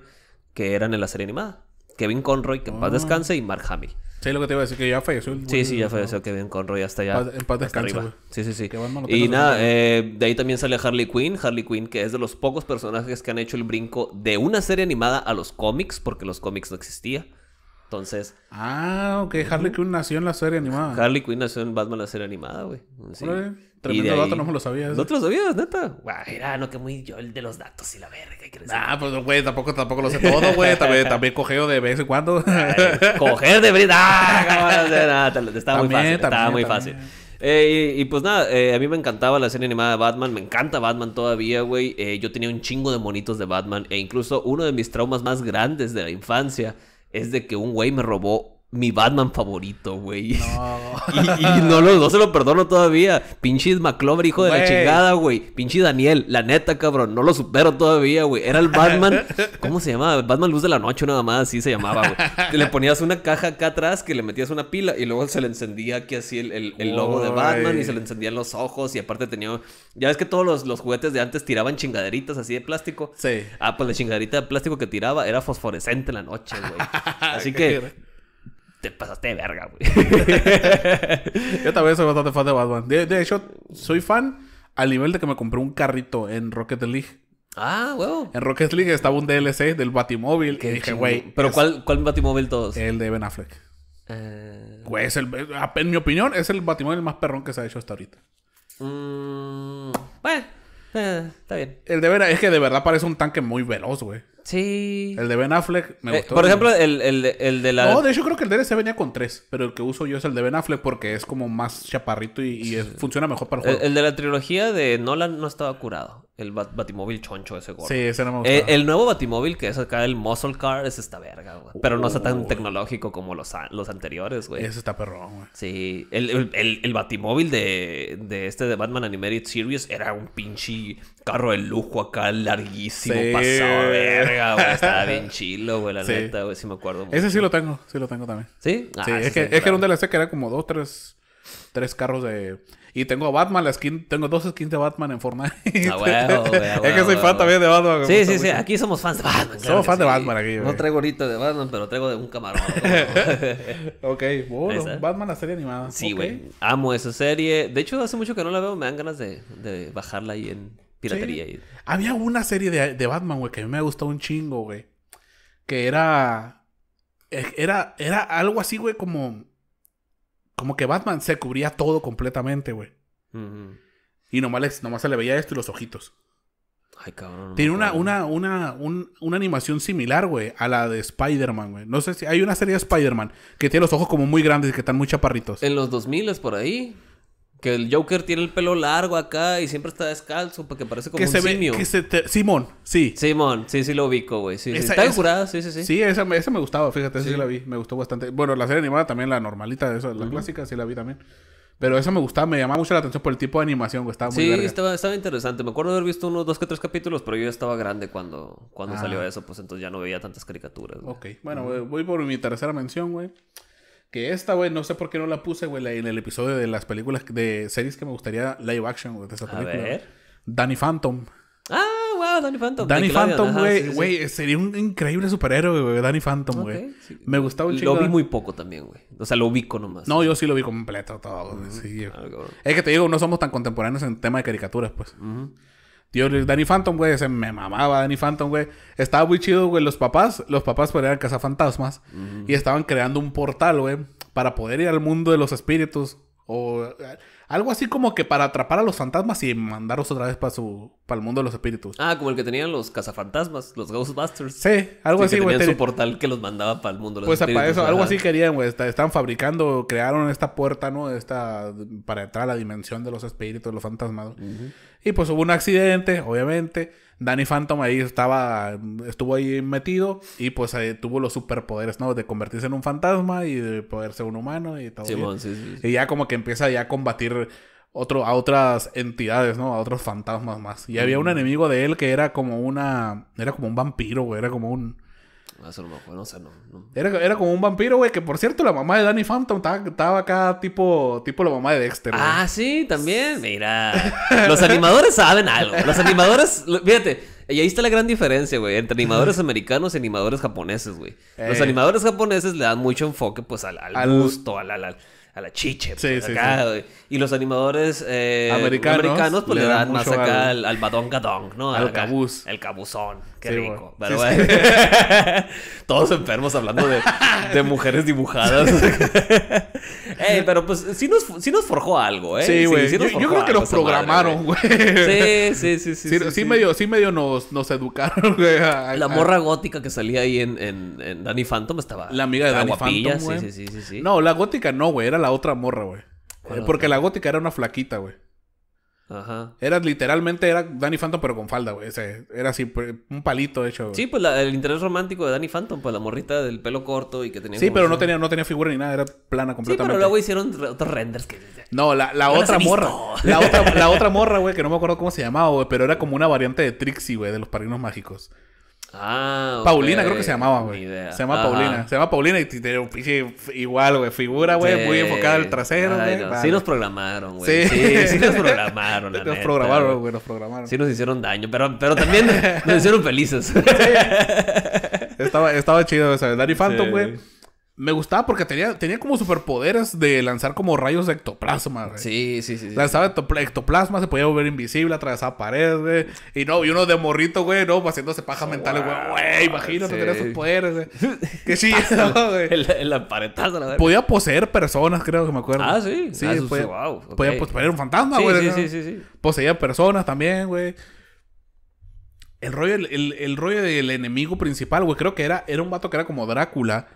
que eran en la serie animada. Kevin Conroy, que en paz ah. descanse, y Mark Hamill. Sí, lo que te iba a decir, que ya falleció. El... Sí, sí, ya falleció Kevin Conroy hasta allá. En paz descanse, Sí, sí, sí. Y nada, eh, de ahí también sale Harley Quinn. Harley Quinn, que es de los pocos personajes que han hecho el brinco de una serie animada a los cómics, porque los cómics no existía. Entonces. Ah, ok. Harley Quinn nació en la serie animada. Harley Quinn nació en Batman la serie animada, güey. Sí. Tremendo dato, no me lo sabías. ¿No te lo sabías, neta? era no, que muy yo el de los datos y la verga. Ah, pues güey, tampoco, tampoco lo sé todo, güey. También, también cogeo de vez en cuando. [LAUGHS] coger de vez. Ah, nada, estaba muy fácil. estaba muy fácil. Eh, y, pues nada, eh, a mí me encantaba la serie animada de Batman, me encanta Batman todavía, güey. Eh, yo tenía un chingo de monitos de Batman e incluso uno de mis traumas más grandes de la infancia es de que un güey me robó mi Batman favorito, güey. No. [LAUGHS] y, y no, lo, se lo perdono todavía. Pinche McClover, hijo de la chingada, güey. Pinche Daniel, la neta, cabrón. No lo supero todavía, güey. Era el Batman. [LAUGHS] ¿Cómo se llamaba? Batman Luz de la Noche, nada más. Así se llamaba, güey. Le ponías una caja acá atrás que le metías una pila y luego se le encendía aquí así el, logo de Batman y se le encendían los ojos. Y aparte tenía. Ya ves que todos los, los juguetes de antes tiraban chingaderitas así de plástico. Sí. Ah, pues la chingaderita de plástico que tiraba era fosforescente en la noche, güey. [LAUGHS] Así que te pasaste de verga, güey. [LAUGHS] yo también soy bastante fan de Batman. De, hecho, soy fan al nivel de que me compré un carrito en Rocket League. Ah, wow. En Rocket League estaba un DLC del Batimóvil. Que dije, güey. ¿Pero cuál, cuál Batimóvil todos? El de Ben Affleck. Eh. Güey, es el, en mi opinión, es el Batimóvil más perrón que se ha hecho hasta ahorita. Mm, bueno, eh, está bien. El de ver es que de verdad parece un tanque muy veloz, güey. Sí. El de Ben Affleck me eh, gustó. Por ejemplo, el, de la. No, de hecho, creo que el de se venía con tres. Pero el que uso yo es el de Ben Affleck porque es como más chaparrito y, funciona mejor para el juego. El, de la trilogía de Nolan no estaba curado. El Batimóvil choncho, ese gordo. Sí, ese no me eh, gustó. el nuevo Batimóvil que es acá, el Muscle Car, es esta verga, güey. Pero no está tan tecnológico como los, los anteriores, güey. Ese está perrón, güey. Sí. El, Batimóvil de, de este de Batman Animated Series era un pinche carro de lujo acá larguísimo, pasado de verga, güey. [LAUGHS] Estaba bien chilo, güey, la neta, güey. Sí me acuerdo. Ese sí lo tengo, sí lo tengo también. ¿Sí? Ah, es, que, es que era un DLC que era como dos, tres, tres carros de... Y tengo a Batman, la skin, tengo dos skins de Batman en forma. Ah, bueno, [LAUGHS] Es que soy fan también de Batman. Sí, sí, sí. Aquí somos fans de Batman. somos fans de Batman aquí, No traigo ahorita de Batman, pero traigo de un camarón. [LAUGHS] ok, bueno, Batman la serie animada. Sí, güey. Amo esa serie. De hecho, hace mucho que no la veo, me dan ganas de, de bajarla ahí en había una serie de, Batman, güey, que a mí me gustó un chingo, güey. Que era. E, era, era algo así, güey, como. Como que Batman se cubría todo completamente, güey. Y nomás, nomás se le veía esto y los ojitos. Ay, cabrón. Tiene una, una, una, una animación similar, güey, a la de Spider-Man, güey. No sé si hay una serie de Spider-Man que tiene los ojos como muy grandes y que están muy chaparritos. En los 2000 es por ahí. Que el Joker tiene el pelo largo acá y siempre está descalzo porque parece como que un simio. que se Simón, sí. Simón, sí, sí lo ubico, güey. Sí, Está sí, sí, sí. Sí, esa, esa me gustaba, fíjate, sí. sí. la vi. Me gustó bastante. Bueno, la serie animada también, la normalita de esa, la clásica, sí la vi también. Pero esa me gustaba, me llamaba mucho la atención por el tipo de animación, güey. Estaba muy Sí, Estaba, estaba, interesante. Me acuerdo de haber visto unos dos que tres capítulos, pero yo ya estaba grande cuando, cuando salió ah. eso, pues entonces ya no veía tantas caricaturas. Güey. Ok, bueno, voy por mi tercera mención, güey. Que esta, güey, no sé por qué no la puse, güey, en el episodio de las películas, de series que me gustaría live action, de esa película. A ver. Danny Phantom. Ah, wow, Danny Phantom. Danny Phantom, güey, güey, sería un increíble superhéroe, güey, Danny Phantom, güey. Me gustaba un chico. Lo vi muy poco también, güey. O sea, lo ubico nomás. No, yo sí lo vi completo todo, Es que te digo, no somos tan contemporáneos en tema de caricaturas, pues. Tío, Danny Phantom, güey, se me mamaba Danny Phantom, güey. Estaba muy chido, güey. Los papás, los papás podían eran cazafantasmas y estaban creando un portal, güey, para poder ir al mundo de los espíritus o algo así como que para atrapar a los fantasmas y mandarlos otra vez para su para el mundo de los espíritus. Ah, como el que tenían los cazafantasmas, los Ghostbusters. Sí, algo así, güey. Tenían su portal que los mandaba para el mundo de los pues, espíritus. Pues eso, algo así querían, güey. Estaban fabricando, crearon esta puerta, ¿no? Esta para entrar a la dimensión de los espíritus, los fantasmas. Y pues hubo un accidente, obviamente. Danny Phantom ahí estaba, estuvo ahí metido y pues ahí eh, tuvo los superpoderes, ¿no? De convertirse en un fantasma y de poder ser un humano y todo. y ya como que empieza ya a combatir otro, a otras entidades, ¿no? A otros fantasmas más. Y había un mm. enemigo de él que era como una. Era como un vampiro, güey. Era como un. Era, como un vampiro, güey, que por cierto, la mamá de Danny Phantom estaba acá tipo, tipo la mamá de Dexter. Ah, sí, también. Mira, [LAUGHS] los animadores saben algo. Los animadores, fíjate, y ahí está la gran diferencia, güey, entre animadores [LAUGHS] americanos y animadores japoneses, güey. Los eh. animadores japoneses le dan mucho enfoque, pues, al, gusto, al, a la chiche. Pues, sí, Y los animadores eh, americanos, pues le, dan, más acá al, al, badongadong, ¿no? Al, cabuzón rico. Pero, [LAUGHS] Todos enfermos hablando de, [LAUGHS] mujeres dibujadas. [LAUGHS] Ey, pero pues sí nos, nos forjó algo, ¿eh? Sí, güey. Yo, creo que nos programaron, güey. Sí, sí, sí, sí. Sí, medio, nos, educaron, güey. La morra gótica que salía ahí en, en, Danny Phantom estaba. La amiga de Danny Phantom, Sí, sí, sí, sí, No, la gótica no, güey. Era la otra morra, güey. Eh, porque la gótica era una flaquita, güey. Ajá. Era literalmente, era Danny Phantom, pero con falda, güey. era así, pues, un palito hecho. Sí, pues el interés romántico de Danny Phantom, pues la morrita del pelo corto y que tenía. Sí, pero no tenía, no tenía figura ni nada, era plana completamente. Sí, pero luego hicieron otros renders No, la, otra morra. La otra, [LAUGHS] la otra morra, güey, que no me acuerdo cómo se llamaba, güey, pero era como una variante de Trixie, güey, de los parrinos mágicos. Ah, Paulina creo que se llamaba, güey. Se llama Paulina. Se llama Paulina y, igual, güey. Figura, güey, muy enfocada al trasero, güey. Sí nos programaron, güey. Sí. sí. nos programaron, [LAUGHS] la Nos programaron, güey, nos programaron. Sí nos hicieron daño, pero, pero también nos hicieron felices. [LAUGHS] Estaba, estaba chido, ¿sabes? Danny Phantom, güey me gustaba porque tenía, tenía como superpoderes de lanzar como rayos de ectoplasma, Sí, sí, sí. Lanzaba ectoplasma, se podía volver invisible, atravesaba paredes, güey. Y no, y uno de morrito, güey, no, haciéndose paja mentales, mental, güey. Ah, güey, imagínate tener esos poderes, güey. [LAUGHS] sí ah, [LAUGHS] güey. En la, la verdad. Podía poseer personas, creo que me acuerdo. Ah, sí. Sí, ah, podía, wow, poseer un fantasma, güey. Sí, sí, sí, sí. Poseía personas también, güey. El rollo, el, el, rollo del enemigo principal, güey, creo que era, era un vato que era como Drácula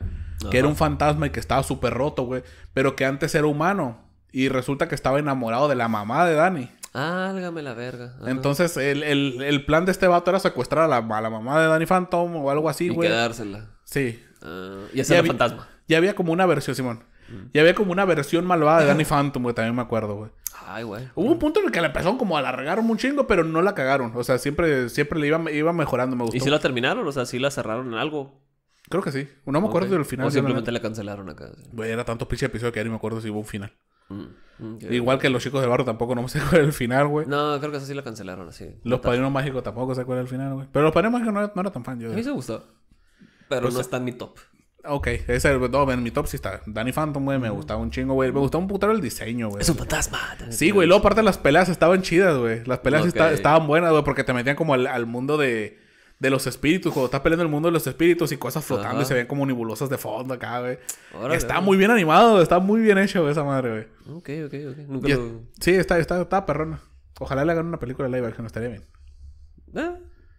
que era un fantasma y que estaba súper roto, güey, pero que antes era humano y resulta que estaba enamorado de la mamá de Dani. Álgame la verga. Entonces, el, el, el, plan de este vato era secuestrar a la, mamá de Danny Phantom o algo así, güey. Y quedársela. Sí. Ah, y hacer el fantasma. Y había como una versión, Simón. Mm. Ya Y había como una versión malvada de Danny Phantom, güey, también me acuerdo, güey. Ay, güey. Hubo un punto en el que la empezaron como a largar un chingo, pero no la cagaron. O sea, siempre, siempre le iba, iba mejorando, me gustó. ¿Y si la terminaron? O sea, si ¿sí la cerraron en algo. Creo que sí. No me acuerdo del final. O simplemente la cancelaron acá. Güey, era tanto pinche episodio que ya ni me acuerdo si hubo un final. Mm, Igual que los chicos del barro tampoco no me [LAUGHS] cuál era el final, güey. No, creo que eso sí la cancelaron, así. Los padrinos mágicos tampoco se acuerdan el final, güey. Pero los padrinos mágicos no, no era tan fan, yo. A mí se gustó. Pero pues no está en mi top. Ok, ese, no, en mi top sí está. Danny Phantom, güey, me gustaba un chingo, güey. Me gustaba un putero el diseño, güey. Es un fantasma. Sí, güey. Luego, aparte, las peleas estaban chidas, güey. Las peleas estaban buenas, güey, porque te metían como al, al mundo de de los espíritus, cuando está peleando el mundo de los espíritus y cosas flotando y se ven como nebulosas de fondo acá, güey. Está muy bien animado, está muy bien hecho esa madre, güey. Ok, ok, ok. Sí, está, está, está perrona. Ojalá le hagan una película live no estaría bien. Eh,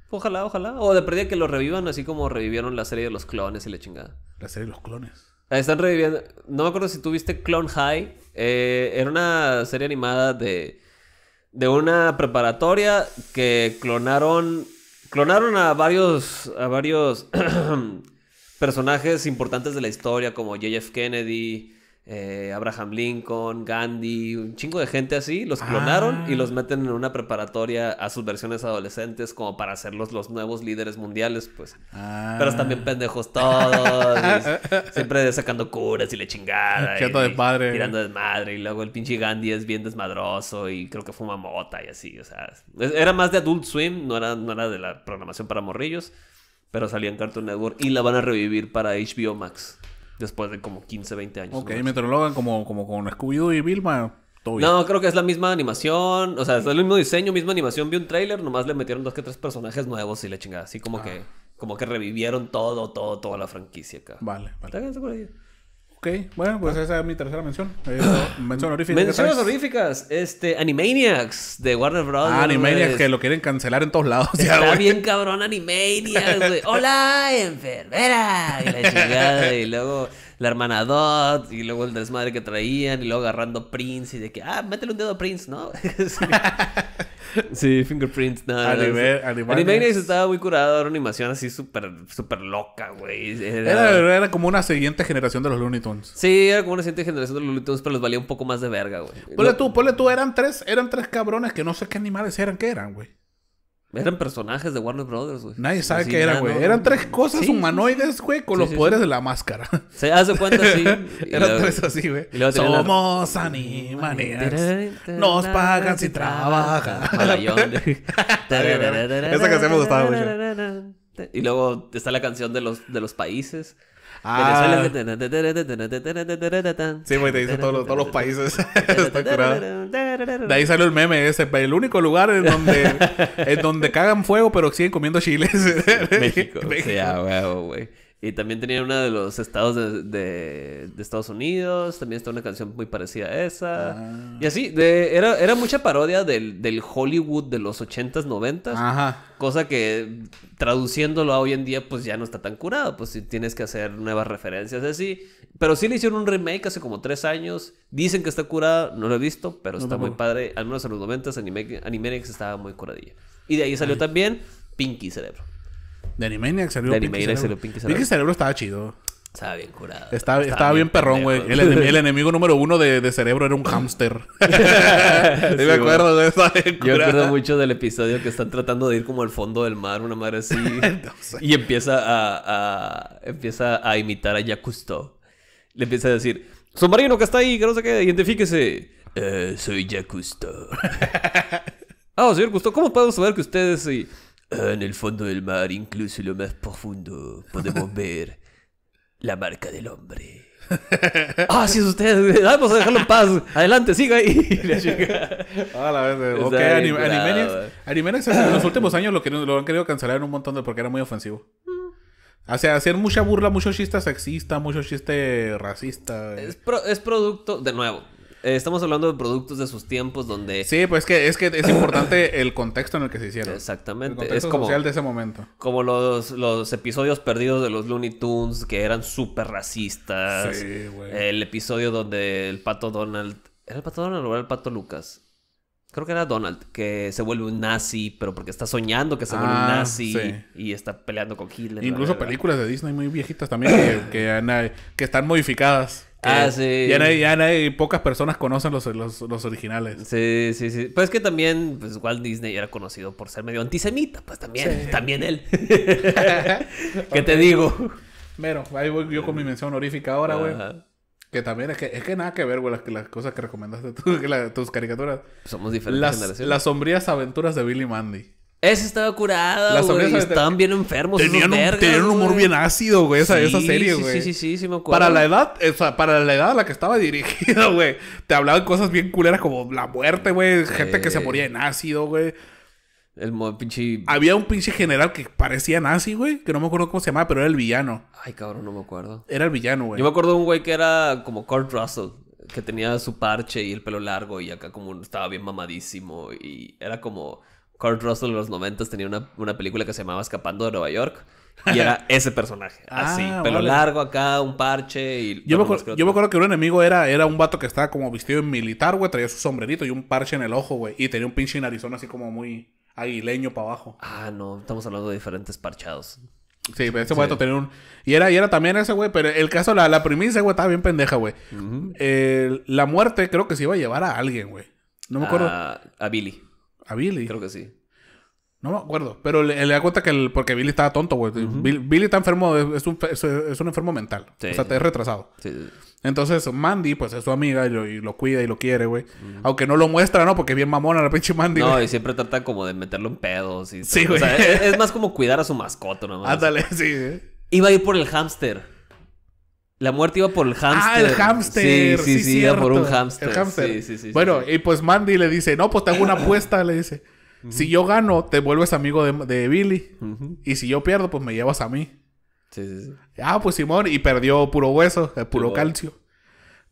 ojalá, ojalá. O de perdida que lo revivan, así como revivieron la serie de los clones y la chingada. La serie de los clones. Están reviviendo. No me acuerdo si tuviste viste Clone High. Eh, era una serie animada de. De una preparatoria que clonaron Clonaron a varios, a varios [CLEARS THROAT] personajes importantes de la historia, como JF Kennedy, eh, Abraham Lincoln, Gandhi, un chingo de gente así, los clonaron y los ah. meten en una preparatoria a sus versiones adolescentes como para hacerlos los nuevos líderes mundiales, pues. Pero están bien ah. pendejos todos, [LAUGHS] siempre sacando curas y le chingada. mirando de madre. Tirando de y luego el pinche Gandhi es bien desmadroso y creo que fuma mota y así, o sea. Era más de Adult Swim, no era, no era de la programación para morrillos, pero salía en Cartoon Network y la van a revivir para HBO Max. Después de como 15, 20 años. Ok, ¿y como, como con Scooby-Doo y Vilma, No, creo que es la misma animación. O sea, es el mismo diseño, misma animación. Vi un tráiler, nomás le metieron dos que tres personajes nuevos y le chingada. Así como ah. que como que revivieron todo, todo, toda la franquicia acá. Vale, vale. Ok, bueno, pues ah. esa es mi tercera mención. Eh, [GASPS] mención horrífica Menciones horríficas, Este, Animaniacs de Warner Bros. Ah, Animaniacs, que lo quieren cancelar en todos lados. Está bien cabrón Animaniacs, [LAUGHS] ¡Hola, enfermera! Y la chingada, y [LAUGHS] luego la hermana Dot, y luego el desmadre que traían, y luego agarrando Prince, y de que, ah, métele un dedo a Prince, ¿no? [LAUGHS] [LAUGHS] Sí, Fingerprints, nada. No, Anime, estaba muy curado, era una animación así súper súper loca, güey. Era... como una siguiente generación de los Looney Tunes. Sí, era como una siguiente generación de los Looney Tunes, pero les valía un poco más de verga, güey. Ponle tú, ponle tú, eran tres, eran tres cabrones que no sé qué animales eran, qué eran, güey. Eran personajes de Warner Brothers, güey. Nadie sabe qué era, güey. Eran tres cosas humanoides, güey, con los poderes de la máscara. Se hace cuenta, sí. Eran tres así, güey. Somos animales. Nos pagan si trabajan. Esa canción me gustaba, güey. Y luego está la canción de los, de los países. Sí, güey, te dice todos los, países. [LAUGHS] De ahí salió el meme ese. Pues, el único lugar en donde, en donde cagan fuego pero siguen comiendo chiles. [LAUGHS] México. Sí, [LAUGHS] güey. Y también tenía una de los estados de, Estados Unidos. También está una canción muy parecida a esa. Ah. Y así, era, era mucha parodia del, Hollywood de los 80s, 90s. Cosa que traduciéndolo a hoy en día, pues ya no está tan curado. Pues si tienes que hacer nuevas referencias así. Pero sí le hicieron un remake hace como tres años. Dicen que está curado, no lo he visto, pero está muy padre. Al menos en los 90s, Anime, estaba muy curadilla. Y de ahí salió también Pinky Cerebro. De Animaniac salió de Pinky Cerebro. Salió Pinky Cerebro. Pinky Cerebro estaba chido. Estaba bien curado. Estaba, bien, perrón, güey. El, [LAUGHS] enemigo número uno de, Cerebro era un hámster. [LAUGHS] sí, me acuerdo de eso. Yo recuerdo mucho del episodio que están tratando de ir como al fondo del mar, una madre así. [LAUGHS] Y empieza a, empieza a imitar a Jacques Le empieza a decir, submarino que está ahí, que no sé qué, identifíquese. Eh, soy Jacques Ah, oh, señor Custo. ¿cómo podemos saber que ustedes... es... Eh, Ah, en el fondo del mar, incluso lo más profundo, podemos [LAUGHS] ver la marca del hombre. [LAUGHS] ah, si es usted, vamos a dejarlo en paz. Adelante, siga ahí. [LAUGHS] ah, la vez. Ok, en los últimos años lo, que, lo han querido cancelar en un montón de porque era muy ofensivo. Mm. O sea, hacer mucha burla, mucho chiste sexista, mucho chiste racista. Eh. Es, es producto, de nuevo, eh, estamos hablando de productos de sus tiempos donde... Sí, pues que es que es importante [COUGHS] el contexto en el que se hicieron. Exactamente. es como, social de ese momento. Como los, los episodios perdidos de los Looney Tunes que eran súper racistas. Sí, güey. El episodio donde el pato Donald... ¿Era el pato Donald o era el pato Lucas? Creo que era Donald, que se vuelve un nazi, pero porque está soñando que se vuelve un ah, nazi y está peleando con Hitler. Incluso películas de Disney muy viejitas también que, que están modificadas. Ah, sí. Ya nadie, ya pocas personas conocen los, originales. Sí, sí, sí. Pues que también, pues Walt Disney era conocido por ser medio antisemita, pues también, también él. [LAUGHS] ¿Qué te digo? Mero, ahí voy yo con mi mención honorífica ahora, güey. Que también es que, es que nada que ver, güey, las, las cosas que recomendaste tú, [LAUGHS] tus caricaturas. Somos diferentes Las sombrías aventuras de Billy Mandy. Ese estaba curado, güey. Estaban bien enfermos. Tenían, un, humor bien ácido, güey, esa, serie, güey. Sí, sí, sí, sí, me acuerdo. Para la edad, para la edad a la que estaba dirigida, [LAUGHS] güey. Te hablaban cosas bien culeras como la muerte, güey. Gente que se moría en ácido, güey. El pinche. Había un pinche general que parecía nazi, güey. Que no me acuerdo cómo se llamaba, pero era el villano. Ay, cabrón, no me acuerdo. Era el villano, güey. Yo me acuerdo de un güey que era como Kurt Russell que tenía su parche y el pelo largo y acá como estaba bien mamadísimo y era como Kurt Russell en los 90 tenía una, película que se llamaba Escapando de Nueva York. Y era [LAUGHS] ese personaje. Ah, así, pero pelo largo acá, un parche y... Yo, me, acuerdo, yo me acuerdo que un enemigo era, era un vato que estaba como vestido en militar, güey. Traía su sombrerito y un parche en el ojo, güey. Y tenía un pinche narizón así como muy aguileño para abajo. Ah, no. Estamos hablando de diferentes parchados. Sí, pero ese vato tenía un... Y era, y era también ese güey, pero el caso, la, la primicia, güey, estaba bien pendeja, güey. Eh, la muerte creo que se iba a llevar a alguien, güey. No me acuerdo. a Billy. A Billy. Creo que sí. No me acuerdo, pero le, le da cuenta que el, porque Billy estaba tonto, güey. Billy, está enfermo, es un, es, un enfermo mental. o sea, es retrasado. Entonces, Mandy, pues es su amiga y lo, cuida y lo quiere, güey. Aunque no lo muestra, ¿no? Porque es bien mamona la pinche Mandy. No, y siempre trata como de meterlo en pedos. Y sí, güey. O sea, es, más como cuidar a su mascota, nomás. [LAUGHS] Ándale, sí. Iba a ir por el hámster. La muerte iba por el hámster. Ah, el hámster. Sí, sí, sí, iba por un hámster. El hámster. bueno, y pues Mandy le dice, no, pues tengo una apuesta, le dice. Si yo gano, te vuelves amigo de, Billy. Y si yo pierdo, pues me llevas a mí. Sí, sí, sí. Ah, pues Simón, y perdió puro hueso, eh, puro calcio.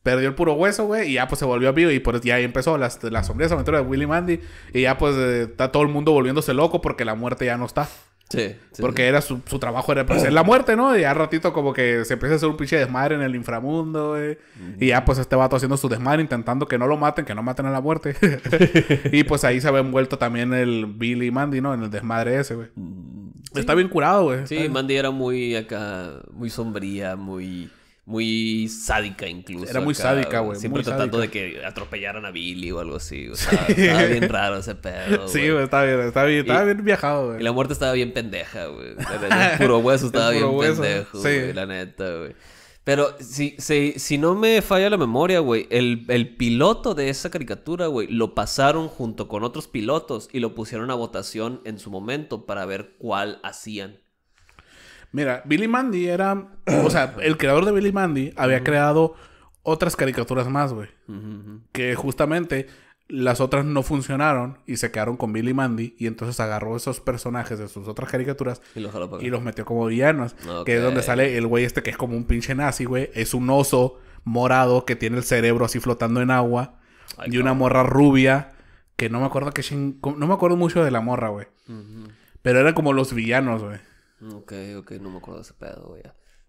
Perdió el puro hueso, güey, y ya pues se volvió vivo Y pues ya ahí empezó las, las sombrías aventuras de Willy Mandy. Y ya pues eh, está todo el mundo volviéndose loco porque la muerte ya no está. Sí, Porque era su, su, trabajo era pues, hacer la muerte, ¿no? Y ya ratito como que se empieza a hacer un pinche desmadre en el inframundo, güey. Y ya pues este vato haciendo su desmadre, intentando que no lo maten, que no maten a la muerte. [LAUGHS] y pues ahí se había envuelto también el Billy y Mandy, ¿no? En el desmadre ese, güey. Mm, Está bien curado, güey. Sí, Mandy era muy acá, muy sombría, muy muy sádica incluso. Era muy sádica, güey. Siempre tratando de que atropellaran a Billy o algo así. O estaba bien raro ese pedo. Sí, güey, estaba bien, bien, viajado, güey. Y la muerte estaba bien pendeja, güey. puro [LAUGHS] hueso estaba bien pendejo, sí. la neta, güey. Pero si, si, si, no me falla la memoria, güey, el, el, piloto de esa caricatura, güey, lo pasaron junto con otros pilotos y lo pusieron a votación en su momento para ver cuál hacían. Mira, Billy Mandy era. o sea, el creador de Billy Mandy había creado otras caricaturas más, güey. Que justamente las otras no funcionaron y se quedaron con Billy Mandy. Y entonces agarró esos personajes de sus otras caricaturas y los, metió como villanos. Que es donde sale el güey este que es como un pinche nazi, güey. Es un oso morado que tiene el cerebro así flotando en agua. y una morra rubia que no me acuerdo que no me acuerdo mucho de la morra, güey. Pero eran como los villanos, güey. Ok, ok, no me acuerdo de ese pedo, güey.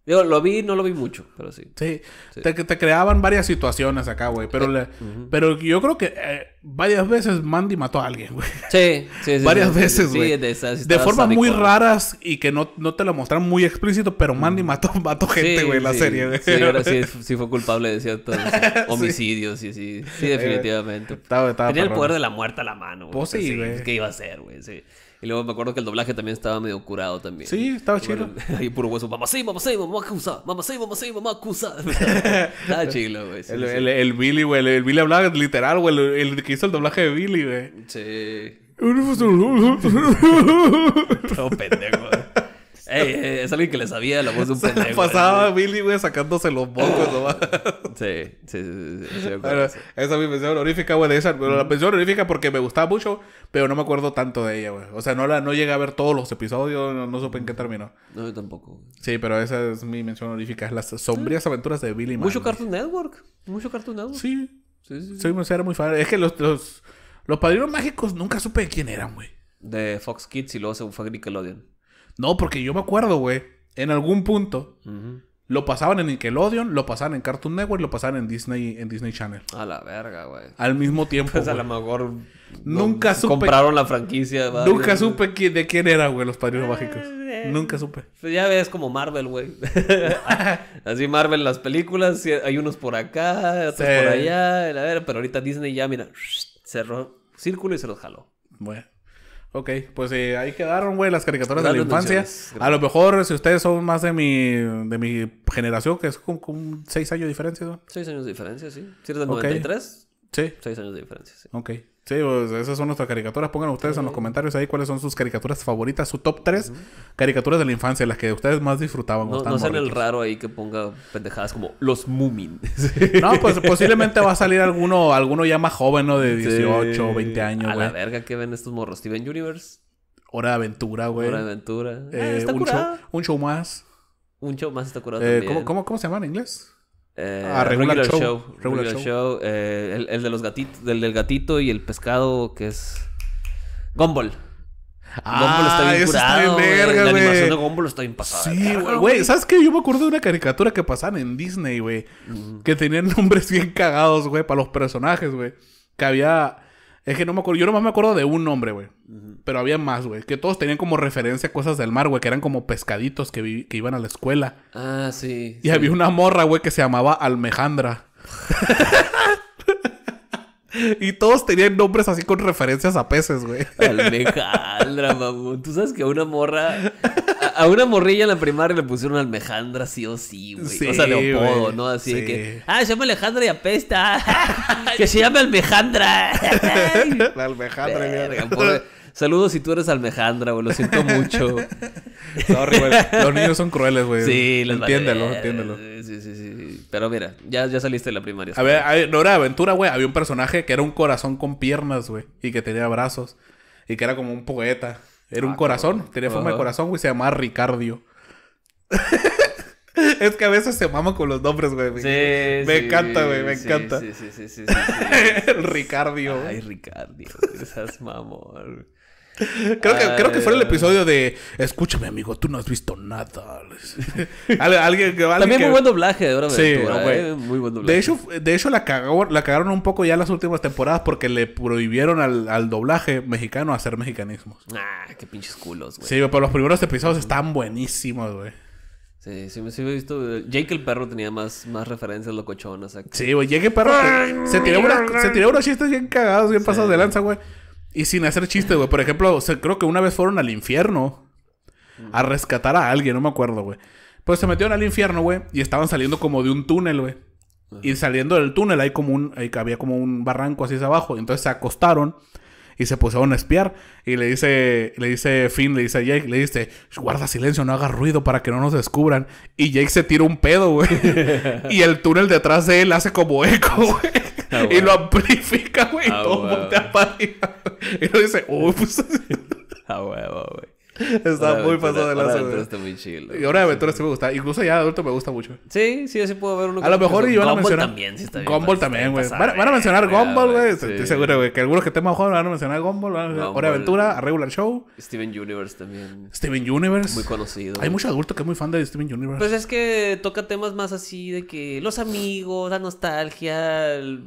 Digo, lo vi, no lo vi mucho, pero sí. Sí, Te, te, creaban varias situaciones acá, güey. Pero, eh, pero yo creo que eh, varias veces Mandy mató a alguien, güey. Sí, sí, [LAUGHS] sí. varias veces, güey. Sí, de, esas, de formas muy raras y que no, no te lo mostraron muy explícito, pero Mandy mató, mató gente, güey, en la serie, Sí, pero sí, [LAUGHS] sí fue culpable de ciertos [LAUGHS] homicidios, sí, sí. Sí, definitivamente. Tenía el poder de la muerte a la mano, güey. Pues sí, güey. ¿Qué iba a hacer, güey? Sí. Y luego me acuerdo que el doblaje también estaba medio curado también. Sí, estaba chido. [LAUGHS] Ahí puro hueso, mamá sí, mamá sí, mamá acusa, mamá sí, mamá sí, mamá acusa. [LAUGHS] estaba [LAUGHS] chido, güey. el, el, Billy, güey, el, Billy hablaba literal, güey, el, que hizo el doblaje de Billy, güey. Sí. Todo pendejo. [LAUGHS] es alguien que le sabía la voz de un Se pendejo. pasaba Billy, güey, sacándose los bocos. nomás. [LAUGHS] Sí, sí, sí. esa es mi mención honorífica, güey, de esa. la mención honorífica porque me gustaba mucho, pero no me acuerdo tanto de ella, güey. O sea, no, la, no llegué a ver todos los episodios, no, supe en qué terminó. No, yo tampoco. Sí, pero esa es mi mención honorífica. Es las sombrías ah. aventuras de Billy. Mucho Cartoon Network. Mucho Cartoon Network. Sí. Sí, sí. Soy era muy fan. Es que los, los, los padrinos mágicos nunca supe de quién eran, güey. De Fox Kids y luego se fue a Nickelodeon. No, porque yo me acuerdo, güey, en algún punto lo pasaban en Nickelodeon, lo pasaban en Cartoon Network, lo pasaban en Disney, en Disney Channel. A la verga, güey. Al mismo [LAUGHS] tiempo. Pues a lo mejor nunca supe. Compraron la franquicia. Nunca supe quién, de quién era, güey, los padrinos ah, mágicos. Nunca supe. Pues ya ves como Marvel, güey. [LAUGHS] Así Marvel las películas, hay unos por acá, otros por allá, a ver, pero ahorita Disney ya, mira, cerró círculo y se los jaló. Bueno. Ok, pues eh, ahí quedaron, güey, las caricaturas de la infancia. A lo mejor, si ustedes son más de mi, de mi generación, que es con, con seis años de diferencia, ¿no? Seis años de diferencia, sí. Si eres del 93, sí. Seis años de diferencia, sí. Ok. Sí, pues, esas son nuestras caricaturas. Pongan ustedes en los comentarios ahí cuáles son sus caricaturas favoritas, su top 3 caricaturas de la infancia, las que ustedes más disfrutaban. No, no sean el raro ahí que ponga pendejadas como los Moomin. [LAUGHS] No, pues posiblemente va a salir alguno alguno ya más joven, ¿no? De 18, o 20 años, A la verga, que ven estos morros? ¿Steven Universe? Hora de aventura, güey. Hora de aventura. Ah, eh, está un, show, un show más. Un show más está curado eh, ¿cómo, cómo se llama en inglés? Eh, ah, regular, show. regular, show. Eh, el, de los gatitos, del, del gatito y el pescado que es Gumball. Ah, Gumball está bien curado, está bien verga, La animación de Gumball está bien pasada. Sí, güey. ¿Sabes qué? Yo me acuerdo de una caricatura que pasaban en Disney, güey. Que tenían [LAUGHS] nombres bien cagados, güey, para los personajes, güey. Que había es que no me acuerdo. Yo nomás me acuerdo de un nombre, güey. Pero había más, güey. Que todos tenían como referencia a cosas del mar, güey. Que eran como pescaditos que, iban a la escuela. Ah, sí. Y había una morra, güey, que se llamaba Almejandra. [LAUGHS] [LAUGHS] Y todos tenían nombres así con referencias a peces, güey. Almejandra, mamón. Tú sabes que a una morra. A, una morrilla en la primaria le pusieron almejandra sí o sí, güey. o sea, de ¿no? Así de que. Ah, se llama Alejandra y apesta. [LAUGHS] que se llame Almejandra. [LAUGHS] la Almejandra, güey Saludos si tú eres Almejandra, güey. Lo siento mucho. Sorry, güey. Los niños son crueles, güey. Sí, los Entiéndelo, entiéndelo. Sí, sí, sí. Pero mira, ya, ya saliste de la primaria. A ver, no era aventura, güey. Había un personaje que era un corazón con piernas, güey. Y que tenía brazos. Y que era como un poeta. Era un ah, corazón. Tenía forma de ah. corazón, güey. Se llamaba Ricardio. [LAUGHS] es que a veces se mama con los nombres, güey. Sí, me encanta, güey. Me encanta. Sí, sí, sí, [LAUGHS] Ricardio. Ay, Ricardio. Esas mamor. Creo que, creo que fue el episodio de Escúchame, amigo, tú no has visto nada. [LAUGHS] alguien, También muy buen doblaje verdad sí, Muy buen doblaje. De eh, hecho, de hecho la, cagaron un poco ya las últimas temporadas porque le prohibieron al, doblaje mexicano hacer mexicanismos. Ah, qué pinches culos, güey. Sí, pero los primeros episodios están buenísimos, güey. Sí, sí, sí, he visto. Eh, Jake el perro tenía más, más referencias locochonas. Sí, güey, Jake el perro. se tiró se tiró unos chistes bien cagados, bien pasados de lanza, güey. Y sin hacer chiste, güey. Por ejemplo, se creo que una vez fueron al infierno a rescatar a alguien, no me acuerdo, güey. Pues se metieron al infierno, güey, y estaban saliendo como de un túnel, güey. Y saliendo del túnel hay como un, había como un barranco así hacia abajo. Entonces se acostaron y se puso a espiar. Y le dice, le dice Finn, le dice a Jake, le dice, guarda silencio, no hagas ruido para que no nos descubran. Y Jake se tira un pedo, güey. [LAUGHS] y el túnel detrás de él hace como eco, güey. Ah, y lo amplifica, güey. y ah, todo voltea para Y lo dice, uy, pues... la [LAUGHS] ah, huevo, güey. [LAUGHS] Está muy pasado de la Aventura está muy chido. Y Hora de Aventura sí me gusta. Incluso ya adulto me gusta mucho. Sí, sí, sí puedo ver uno. A lo mejor van a mencionar. también, sí está bien. Gumball también, güey. Van, a mencionar Gumball, güey. Estoy seguro, güey. Que algunos que estén más jóvenes van a mencionar Gumball. Hora de Aventura, a Regular Show. Steven Universe también. Steven Universe. Muy conocido. Hay mucho adulto que es muy fan de Steven Universe. Pues es que toca temas más así de que los amigos, la nostalgia, el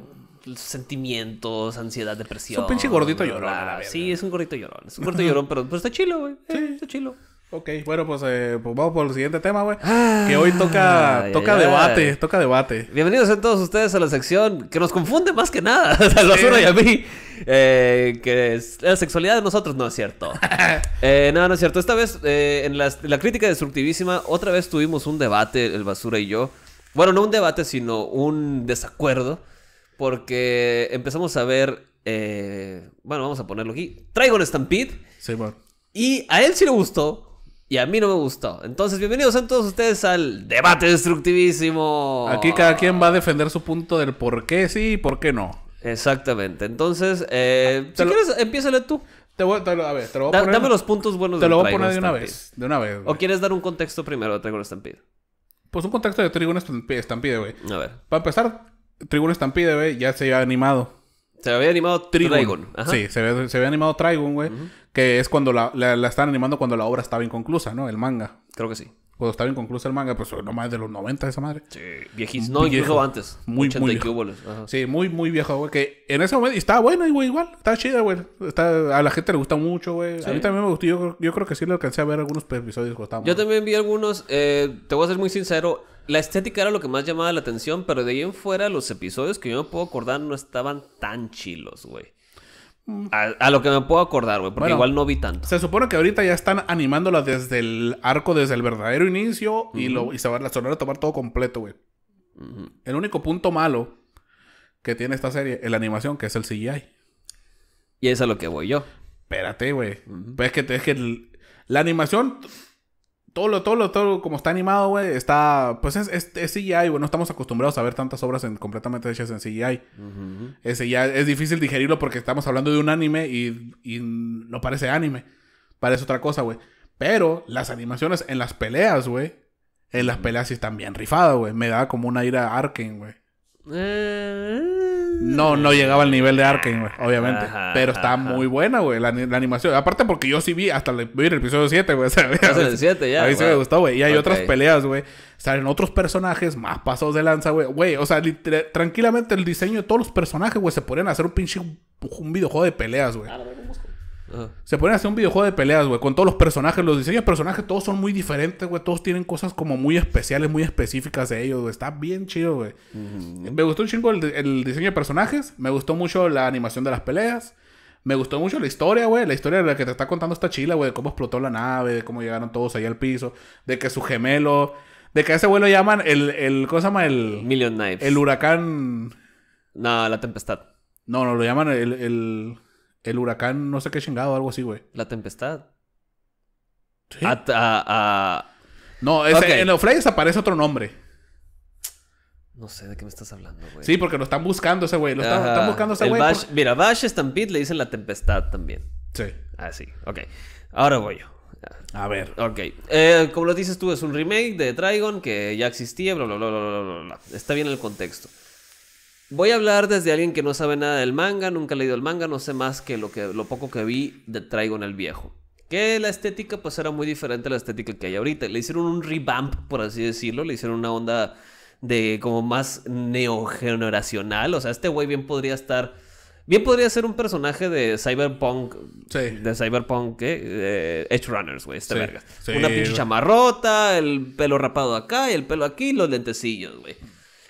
sentimientos, ansiedad, depresión. Es un pinche gordito llorón. sí, es un gordito llorón. Es un gordito llorón, pero pues, está chilo, güey. Eh, sí. está chilo. Ok, bueno, pues, eh, pues, vamos por el siguiente tema, güey. Ah, que hoy toca, toca debate, toca debate. Bienvenidos a todos ustedes a la sección que nos confunde más que nada, El [LAUGHS] basura y a mí. Eh, que la sexualidad de nosotros no es cierto. [LAUGHS] eh, no, no es cierto. Esta vez, en la crítica destructivísima, otra vez tuvimos un debate, el basura y yo. Bueno, no un debate, sino un desacuerdo porque empezamos a ver, eh, bueno, vamos a ponerlo aquí, Trigon Stampede. Sí, bueno. Y a él sí le gustó, y a mí no me gustó. Entonces, bienvenidos a todos ustedes al debate destructivísimo. Aquí cada quien va a defender su punto del por qué sí y por qué no. Exactamente. Entonces, eh, ah, si quieres, empiézale tú. Te voy, a ver, te lo voy a poner... Dame los puntos buenos Te lo voy a poner de una vez. De una vez. ¿O quieres dar un contexto primero de Trigon Stampede? Pues un contexto de Trigon Stampede, güey. A ver. Para empezar, Trigun Stampede, güey, ya se había animado. Se había animado Trigun. Sí, se había, animado Trigun, güey. Que es cuando la, la, están animando cuando la obra estaba inconclusa, ¿no? El manga. Creo que sí. Cuando estaba inconclusa el manga, pues no más de los 90 esa madre. Sí, viejísimo. No, incluso antes. Muy, muy viejo. Sí, muy, muy viejo, güey. Que en ese momento... Y estaba bueno, güey, igual. Estaba chida, güey. a la gente le gusta mucho, güey. A mí también me gustó. Yo, creo que sí le alcancé a ver algunos episodios. yo también vi algunos. Eh, te voy a ser muy sincero la estética era lo que más llamaba la atención, pero de ahí en fuera los episodios que yo me puedo acordar no estaban tan chilos, güey. Mm. A, lo que me puedo acordar, güey, porque igual no vi tanto. Se supone que ahorita ya están animándola desde el arco, desde el verdadero inicio, y, lo, y se van a, a tomar todo completo, güey. El único punto malo que tiene esta serie es la animación, que es el CGI. Y es a lo que voy yo. Espérate, güey. Pues que, es que la animación todo lo, todo lo, todo como está animado, güey, está, pues es, es, es CGI, güey, no estamos acostumbrados a ver tantas obras en, completamente hechas en CGI. Ese ya es difícil digerirlo porque estamos hablando de un anime y, y no parece anime, parece otra cosa, güey. Pero las animaciones en las peleas, güey, en las peleas sí están bien rifadas, güey, me da como una ira Arken, güey. Eh... No, no llegaba al nivel de Arkane, güey, obviamente. pero está muy buena, güey, la, animación. Aparte porque yo sí vi hasta el, vi episodio 7, güey. [LAUGHS] O ya. A mí sí me gustó, güey. Y hay otras peleas, güey. Salen otros personajes más pasos de lanza, güey. Güey, o sea, tranquilamente el diseño de todos los personajes, güey, se podrían hacer un pinche un videojuego de peleas, güey. Se ponen a hacer un videojuego de peleas, güey, con todos los personajes. Los diseños de personajes todos son muy diferentes, güey. Todos tienen cosas como muy especiales, muy específicas de ellos, güey. Está bien chido, güey. Me gustó un chingo el, diseño de personajes. Me gustó mucho la animación de las peleas. Me gustó mucho la historia, güey. La historia de la que te está contando esta chila, güey. De cómo explotó la nave, de cómo llegaron todos ahí al piso. De que su gemelo... De que a ese güey lo llaman el, el... ¿Cómo se llama? El... Million Knives. El huracán... No, la tempestad. No, no, lo llaman el... El huracán, no sé qué chingado, algo así, güey. La tempestad. ¿Sí? A, a, No, en los Flyers aparece otro nombre. No sé de qué me estás hablando, güey. Sí, porque lo están buscando ese güey. Lo están, buscando ese güey. Mira, Bash Stampede le dicen la tempestad también. Sí. Ah, sí. Ok. Ahora voy yo. A ver. Ok. Eh, como lo dices tú, es un remake de dragon que ya existía, bla, bla, bla, bla, bla, bla. Está bien el contexto. Voy a hablar desde alguien que no sabe nada del manga, nunca he leído el manga, no sé más que lo, que, lo poco que vi de Traigo en el Viejo. Que la estética pues era muy diferente a la estética que hay ahorita. Le hicieron un revamp, por así decirlo, le hicieron una onda de como más neogeneracional. O sea, este güey bien podría estar... Bien podría ser un personaje de Cyberpunk. Sí. De Cyberpunk, ¿qué? Eh, Edge Runners, güey. Esta verga. Una pinche chamarrota, el pelo rapado acá y el pelo aquí los lentecillos, güey.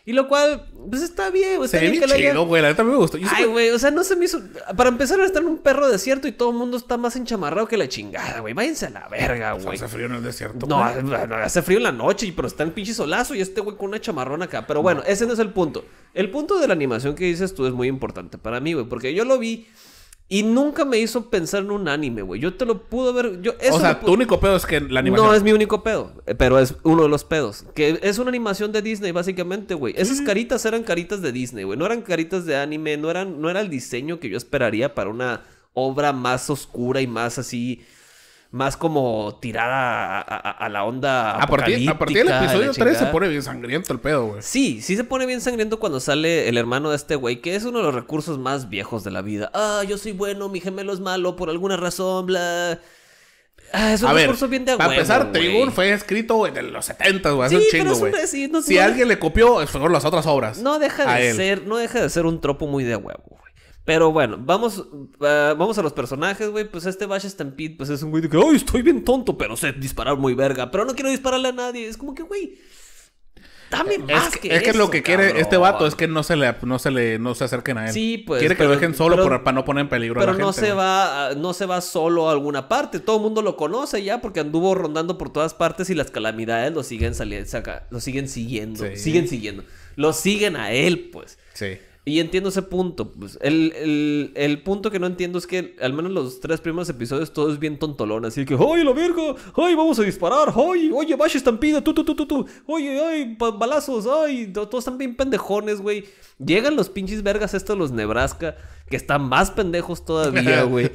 Y lo cual, pues está bien, güey. se bien güey, la neta me gustó. Ay, güey, o sea, no se me hizo... Para empezar, a estar en un perro desierto y todo el mundo está más enchamarrado que la chingada, güey. Váyanse a la verga, güey. Hace frío en el desierto. No, hace frío en la noche, pero está en pinche solazo y este güey con una chamarrón acá. Pero bueno, ese no es el punto. El punto de la animación que dices tú es muy importante para mí, güey, porque yo lo vi... Y nunca me hizo pensar en un anime, güey. Yo te lo pude ver... Yo, o sea, tu único pedo es que la animación... No es mi único pedo, eh, pero es uno de los pedos. Que es una animación de Disney, básicamente, güey. Esas caritas eran caritas de Disney, güey. No eran caritas de anime, no, eran, no era el diseño que yo esperaría para una obra más oscura y más así más como tirada a, la onda. A partir, a del episodio 3 se pone bien sangriento el pedo, güey. Sí, sí se pone bien sangriento cuando sale el hermano de este güey, que es uno de los recursos más viejos de la vida. Ah, yo soy bueno, mi gemelo es malo por alguna razón, bla. Ah, es un recurso bien de A pesar, Tribune fue escrito en los 70, güey. un chingo, güey. Sí, no, si alguien le copió, fueron las otras obras. No deja de ser, no deja de ser un tropo muy de huevo, güey. Pero bueno, vamos, eh, vamos a los personajes, güey. Pues este Bash Stampede, pues es un güey que, ¡ay, estoy bien tonto! Pero sé disparar muy verga. Pero no quiero dispararle a nadie. Es como que, güey. Dame más que, es que lo que quiere este vato es que no se le no se le se acerquen a él. Sí, pues. Quiere que lo dejen solo para no poner en peligro a la no Pero no se va no se va solo a alguna parte, todo el mundo lo conoce ya porque anduvo rondando por todas partes y las calamidades lo siguen saliendo, lo siguen siguiendo, siguen siguiendo. Lo siguen a él, pues. Sí. Y entiendo ese punto. Pues el, punto que no entiendo es que, al menos los tres primeros episodios, todo es bien tontolón. Así que, ay lo virgo! ay vamos a disparar! hoy oye, vaya estampida! ¡Tú, tú, oye ay, balazos! ¡Ay! Todos están bien pendejones, güey. Llegan los pinches vergas estos, los Nebraska que están más pendejos todavía, güey.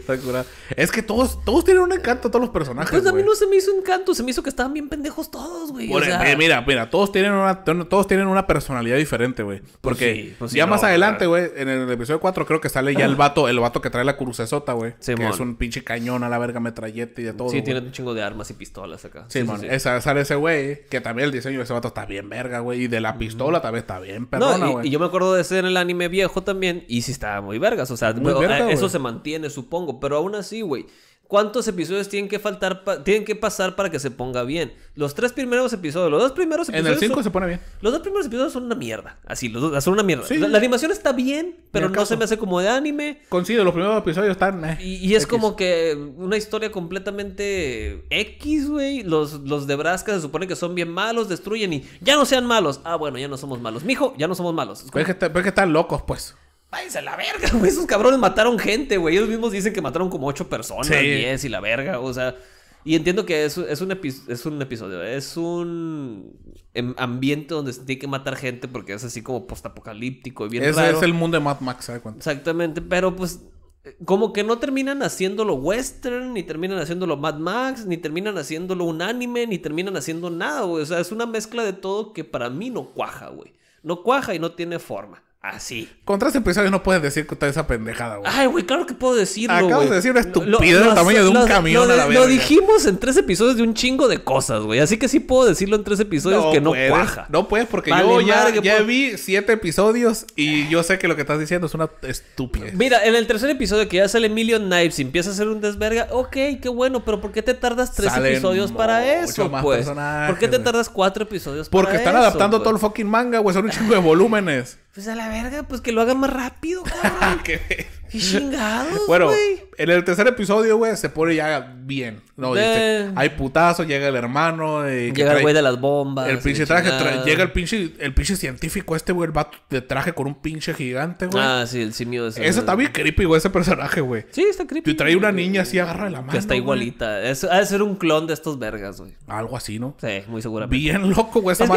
es que todos, todos tienen un encanto, todos los personajes. Pues a mí no se me hizo encanto, se me hizo que estaban bien pendejos todos, güey. E, mira, mira, todos tienen una, todos tienen una personalidad diferente, güey. Pues Porque pues ya más adelante, güey, en el episodio 4 creo que sale ya el vato, el vato que trae la crucesota, güey. que es un pinche cañón a la verga, metralleta y de todo. Sí, tiene un chingo de armas y pistolas acá. Sí, man. sale ese güey, que también el diseño de ese vato está bien verga, güey. Y de la pistola también está bien, perdona, güey. No, y, yo me acuerdo de ser en el anime viejo también, y sí estaba muy verga o sea, eso se mantiene, supongo, pero aún así, güey. ¿Cuántos episodios tienen que faltar tienen que pasar para que se ponga bien? Los tres primeros episodios, los dos primeros episodios. En el 5 se pone bien. Los dos primeros episodios son una mierda. Así, los dos son una mierda. La, animación está bien, pero no se me hace como de anime. Consigo, los primeros episodios están. Eh, y, es como que una historia completamente X, güey. Los, los de Brasca se supone que son bien malos, destruyen y ya no sean malos. Ah, bueno, ya no somos malos. Mijo, ya no somos malos. Es que están locos, pues. Váyanse a la verga, güey. Esos cabrones mataron gente, güey. Ellos mismos dicen que mataron como ocho personas, sí. diez y la verga. O sea, y entiendo que es, un, episodio, es un em-, ambiente donde se tiene que matar gente porque es así como postapocalíptico y bien Ese es el mundo de Mad Max, ¿sabes cuánto? Exactamente, pero pues eh, como que no terminan haciéndolo western, ni terminan haciéndolo Mad Max, ni terminan haciéndolo un anime, ni terminan haciendo nada, güey. O sea, es una mezcla de todo que para mí no cuaja, güey. No cuaja y no tiene forma. Así. Con tres episodios no puedes decir que está esa pendejada, güey. Ay, güey, claro que puedo decirlo. Acabas de decir una estupidez del tamaño de un lo, camión a la Lo dijimos en tres episodios de un chingo de cosas, güey. Así que sí puedo decirlo en tres episodios que no cuaja. No puedes, porque yo ya, vi siete episodios y yo sé que lo que estás diciendo es una estupidez. Mira, en el tercer episodio que ya sale Million Knives y empieza a hacer un desverga, ok, qué bueno, pero ¿por qué te tardas tres episodios para eso? Más pues? ¿Por qué te tardas cuatro episodios para eso? Porque están adaptando todo el pues? fucking manga, güey. Son un chingo de volúmenes. Pues a la verga, pues que lo haga más rápido, [LAUGHS] cabrón. ¿Qué chingados, Bueno, en el tercer episodio, güey, se pone ya bien. No, dice, hay putazo, llega el hermano. Eh, llega el güey de las bombas. El pinche traje, llega el pinche, el pinche científico este, güey, el vato de traje con un pinche gigante, güey. Ah, sí, el simio ese. Ese está bien creepy, güey, ese personaje, güey. Sí, está creepy. Y trae una niña así, agarra la mano. Que está igualita. ha de ser un clon de estos vergas, güey. Algo así, ¿no? Sí, muy seguramente. Bien loco, güey, esa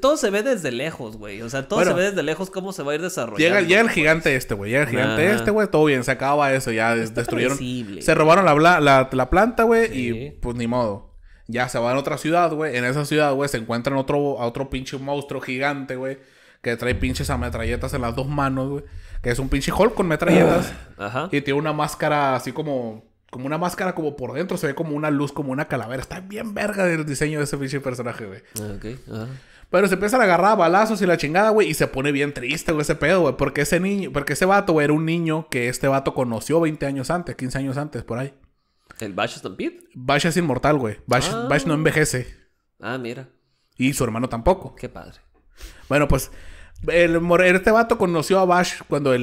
todo se ve desde lejos, güey. O sea, todo se ve desde lejos cómo se va a ir desarrollando. Llega, llega el gigante este, güey. Llega el gigante este, güey, todo bien, se acaba eso, ya destruyeron. Se robaron la, planta, güey, y pues ni modo. Ya se va a otra ciudad, güey. En esa ciudad, güey, se encuentran otro, a otro pinche monstruo gigante, güey. Que trae pinches ametralletas en las dos manos, güey. Que es un pinche Hulk con metralletas. Ah, ajá. Y tiene una máscara así como como una máscara como por dentro, se ve como una luz, como una calavera. Está bien verga el diseño de ese pinche personaje, güey. Ah, ok, ajá pero se empiezan a agarrar balazos y la chingada, güey. Y se pone bien triste, güey, ese pedo, güey. Porque ese niño, porque ese vato, era un niño que este vato conoció 20 años antes, 15 años antes, por ahí. ¿El Bash Stampede? Bash es inmortal, güey. Ah. Bash no envejece. Ah, mira. Y su hermano tampoco. Qué padre. Bueno, pues el, este vato conoció a Bash cuando, a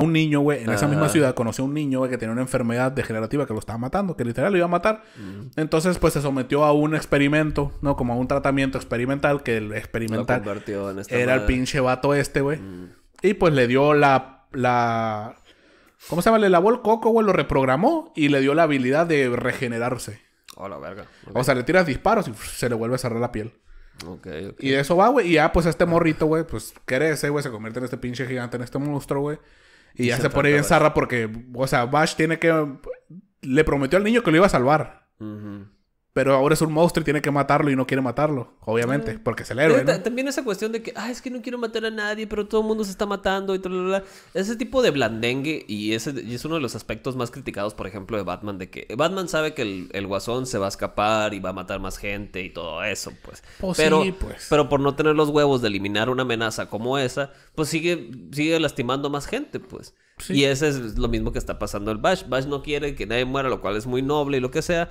un niño, güey, en esa misma ciudad conoció a un niño, que tenía una enfermedad degenerativa que lo estaba matando, que literal lo iba a matar. Mm. Entonces, pues se sometió a un experimento, ¿no? Como a un tratamiento experimental, que el experimental era el pinche vato este, güey. Mm. Y pues le dio la, la... ¿Cómo se llama? Le lavó el coco, güey, lo reprogramó y le dio la habilidad de regenerarse. O sea, le tiras disparos y se le vuelve a cerrar la piel. Y de eso va, güey. Y ya, pues este morrito, güey, pues ese güey, se convierte en este pinche gigante, en este monstruo, güey. Y, ya se, pone bien zarra porque, o sea, Bash tiene que. Le prometió al niño que lo iba a salvar. Uh pero ahora es un monstruo y tiene que matarlo y no quiere matarlo, obviamente, porque es el héroe. También esa cuestión de que, ah, es que no quiero matar a nadie, pero todo el mundo se está matando y tal, tal, Ese tipo de blandengue y ese es uno de los aspectos más criticados, por ejemplo, de Batman, de que Batman sabe que el, guasón se va a escapar y va a matar más gente y todo eso, pues. pues pero, pues. pero por no tener los huevos de eliminar una amenaza como esa, pues sigue, sigue lastimando más gente, pues. Y ese es lo mismo que está pasando el Bash. Bash no quiere que nadie muera, lo cual es muy noble y lo que sea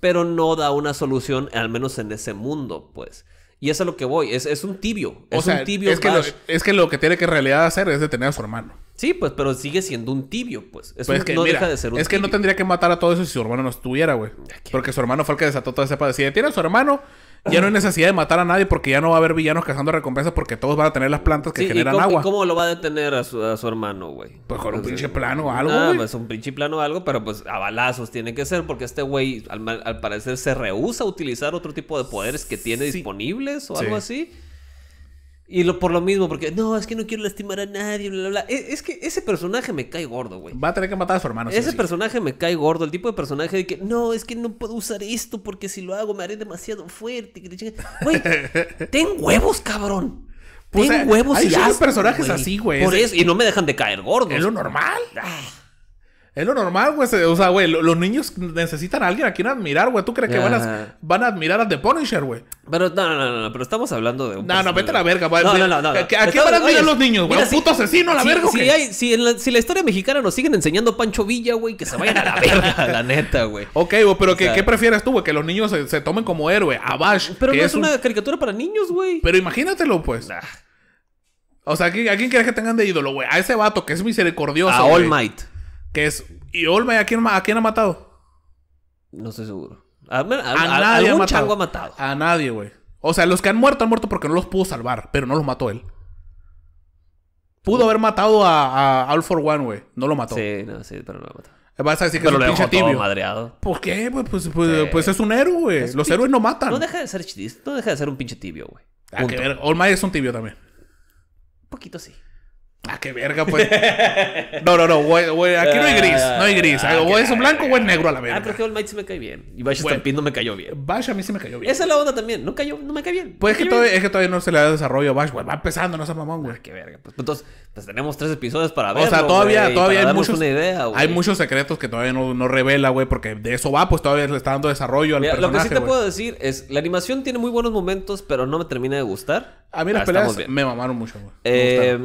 pero no da una solución, al menos en ese mundo, pues. Y eso es lo que voy, es, es un tibio. Es o sea, un tibio. Es que, lo, es que, lo, que tiene que en realidad hacer es detener a su hermano. Sí, pues, pero sigue siendo un tibio, pues. pues es que, no deja de ser un tibio. Es que no tendría que matar a todo eso si su hermano no estuviera, güey. Porque su hermano fue el que desató toda esa paz. Tiene a su hermano, ya no hay necesidad de matar a nadie porque ya no va a haber villanos cazando recompensas porque todos van a tener las plantas que generan agua. ¿Cómo lo va a detener a su, hermano, güey? Pues con un pinche plano o algo. Ah, pues un pinche plano o algo, pero pues a balazos tiene que ser porque este güey al, parecer se rehúsa a utilizar otro tipo de poderes que tiene disponibles o algo así. Y por lo mismo, porque no, es que no quiero lastimar a nadie, bla, bla, bla. E, es, que ese personaje me cae gordo, güey. Va a tener que matar a su hermano. Ese personaje me cae gordo, el tipo de personaje de que no, es que no puedo usar esto porque si lo hago me haré demasiado fuerte. Güey, [LAUGHS] ten huevos, cabrón. Pues, ten eh, huevos hay personajes así, güey. Por eso, y no me dejan de caer gordo. Es lo normal. Ah. Es lo normal, güey. O sea, güey, los niños necesitan a alguien a quien admirar, güey. ¿Tú crees que van a, van a admirar a The Punisher, güey? Pero no, no, no, no, pero estamos hablando de un. No, no, vete a la verga, güey. No, no, no, no. ¿A qué van a admirar los niños, güey? Un puto asesino a la verga, güey. Si, si, la, si la historia mexicana nos siguen enseñando Pancho Villa, güey, que se vayan a la [LAUGHS] verga, la neta, güey. Ok, güey, pero ¿qué, prefieres tú, güey? Que los niños se, tomen como héroe, a Bash. Pero no es una caricatura para niños, güey. Pero imagínatelo, pues. O sea, ¿a quién, quieres que tengan de ídolo, güey? A ese vato que es misericordioso. A All Might. Que es. ¿Y Olmay a quién, a quién ha matado? No estoy seguro. A, nadie ha matado. A nadie, güey. O sea, los que han muerto han muerto porque no los pudo salvar, pero no los mató él. Pudo haber matado a, All for One, güey. No lo mató. Sí, no, sí, pero no lo mató. Vas a decir que pero es un pinche tibio. madreado. ¿Por qué? Pues, pues, pues, es un héroe, güey. Los héroes no matan. No deja de ser chidis, no deja de ser un pinche tibio, güey. Ah, All Might es un tibio también. Un poquito sí. Ah, qué verga, pues. No, no, no, güey, güey, aquí no hay gris, no hay gris. Ah, o es un blanco o es negro a la ah, verga. Ah, pero Might se me cae bien. Y Bash Stampin' no me cayó bien. Bash a mí sí me cayó bien. Esa es la onda también, no cayó, no me cae bien. Pues es que, todavía, es que todavía no se le da desarrollo a Bash, güey. Va empezando, no es mamón, güey. Ah, qué verga. Pues, pues, entonces, pues tenemos tres episodios para ver. O sea, todavía, todavía hay muchos. hay muchos secretos que todavía no, no revela, güey, porque de eso va, pues todavía le está dando desarrollo al personaje. Lo que sí te puedo decir es, la animación tiene muy buenos momentos, pero no me termina de gustar. A mí las ah, peleas me mamaron mucho, güey. Eh.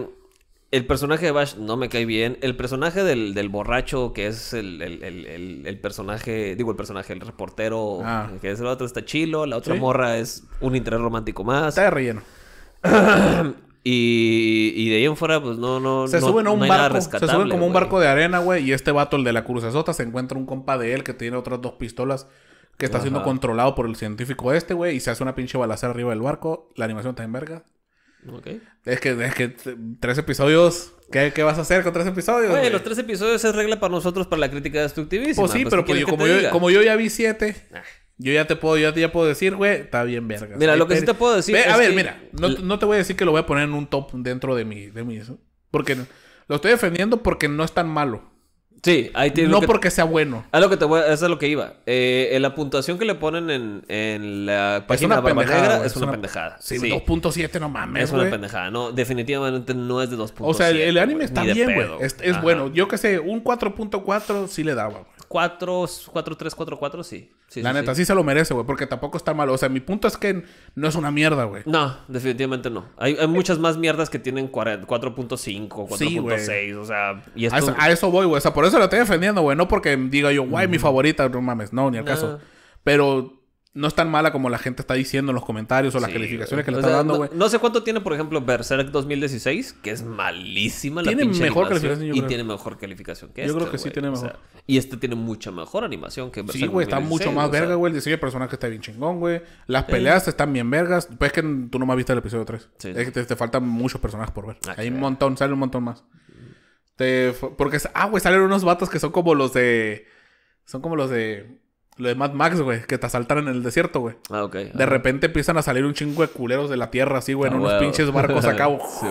El personaje de Bash no me cae bien. El personaje del, borracho, que es el, personaje, digo el personaje, el reportero, ah. que es el otro, está chilo. La otra morra es un interés romántico más. Está de relleno. [CLEARS THROAT] y, y, de ahí en fuera, pues no, no. Se suben a un barco. Se suben como un barco de arena, güey. Y este vato, el de la cruz azota se encuentra un compa de él que tiene otras dos pistolas que está siendo controlado por el científico este, güey. Y se hace una pinche balacera arriba del barco. La animación está en verga. Es que, es que tres episodios. ¿Qué, ¿Qué, vas a hacer con tres episodios? los tres episodios es regla para nosotros para la crítica destructivista. Pues sí, pues, pero pues como, yo, como, yo, ya vi siete, yo ya te puedo, yo ya puedo decir, güey, está bien verga. Mira, lo que sí te puedo decir. a ver, mira, no, no, te voy a decir que lo voy a poner en un top dentro de mi. De mi porque lo estoy defendiendo porque no es tan malo. Sí, ahí tiene. No porque sea bueno. Es lo que te voy Eso es lo que iba. Eh, la puntuación que le ponen en, en la página de Barba es, una, pendejada. Sí, sí. 2.7, no mames. Es una pendejada. No, definitivamente no es de 2.7. O sea, el, anime está bien, güey. Es, es bueno. Yo qué sé, un 4.4 sí le daba, güey. 4, 4, 3, 4, sí. la neta, sí. se lo merece, güey, porque tampoco está malo. O sea, mi punto es que no es una mierda, güey. No, definitivamente no. Hay, hay muchas más mierdas que tienen 4.5, 4.6, o sea, y esto... a, eso, a, eso, voy, güey. O sea, por eso se lo estoy defendiendo, güey. No porque diga yo, guay, mi favorita, no mames, no, ni al caso. Pero no es tan mala como la gente está diciendo en los comentarios o las calificaciones que le está dando, güey. No, sé cuánto tiene, por ejemplo, Berserk 2016, que es malísima la mejor calificación, Y tiene mejor calificación que yo Yo creo que sí tiene mejor. y este tiene mucha mejor animación que Berserk. Sí, güey, está mucho más verga, güey. El diseño de personaje está bien chingón, güey. Las peleas están bien vergas. Pues es que tú no me has visto el episodio 3. Es que te, faltan muchos personajes por ver. Ah, Hay un montón, sale un montón más. Mm. Este, porque, ah, güey, salen unos vatos que son como los de. Son como los de. Lo de Mad Max, güey, que te asaltan en el desierto, güey. Ah, ok. De repente empiezan a salir un chingo de culeros de la tierra, así, güey, en unos pinches barcos a [LAUGHS] sí,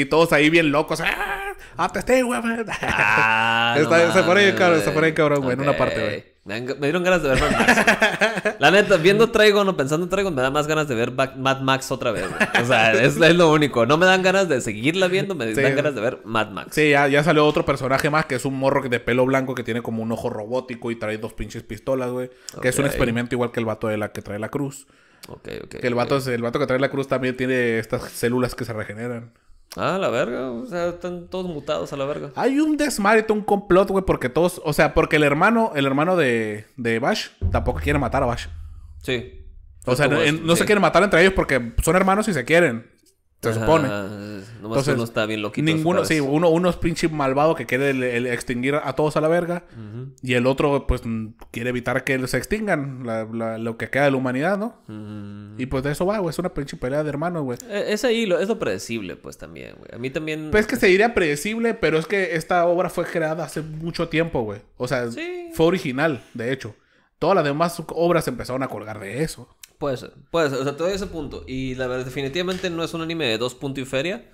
Y todos ahí bien locos. ¡Ah! estoy güey! Ah, se pone cabrón, cabrón, güey, en una parte, güey. Me, dieron ganas de ver Mad Max. La neta, viendo [LAUGHS] Trigon o pensando Trigon, me da más ganas de ver Mad Max otra vez. O sea, es, lo único. No me dan ganas de seguirla viendo, me dan ganas de ver Mad Max. Sí, ya, salió otro personaje más que es un morro de pelo blanco que tiene como un ojo robótico y trae dos pinches pistolas, güey. Que es un experimento igual que el vato de la que trae la cruz. Ok, ok. Que el vato, el vato que trae la cruz también tiene estas células que se regeneran. Ah, la verga. O sea, están todos mutados a la verga. Hay un desmadre, un complot, güey, porque todos. O sea, porque el hermano, el hermano de, de Bash tampoco quiere matar a Bash. Sí. O sea, no, se quieren matar entre ellos porque son hermanos y se quieren. Se supone. Entonces, ...no está bien loquito. Ninguno, sí, uno, unos es pinche malvado que quiere extinguir a todos a la verga. Y el otro, pues, quiere evitar que se extingan lo que queda de la humanidad, ¿no? Y pues de eso va, güey. Es una pinche pelea de hermanos, güey. E, es ahí, es lo predecible, pues también, güey. A mí también. Pues que se diría predecible, pero es que esta obra fue creada hace mucho tiempo, güey. O sea, fue original, de hecho todas las demás obras empezaron a colgar de eso. Puede ser, puede ser. O sea, te doy ese punto. Y la verdad, definitivamente no es un anime de dos puntos y feria.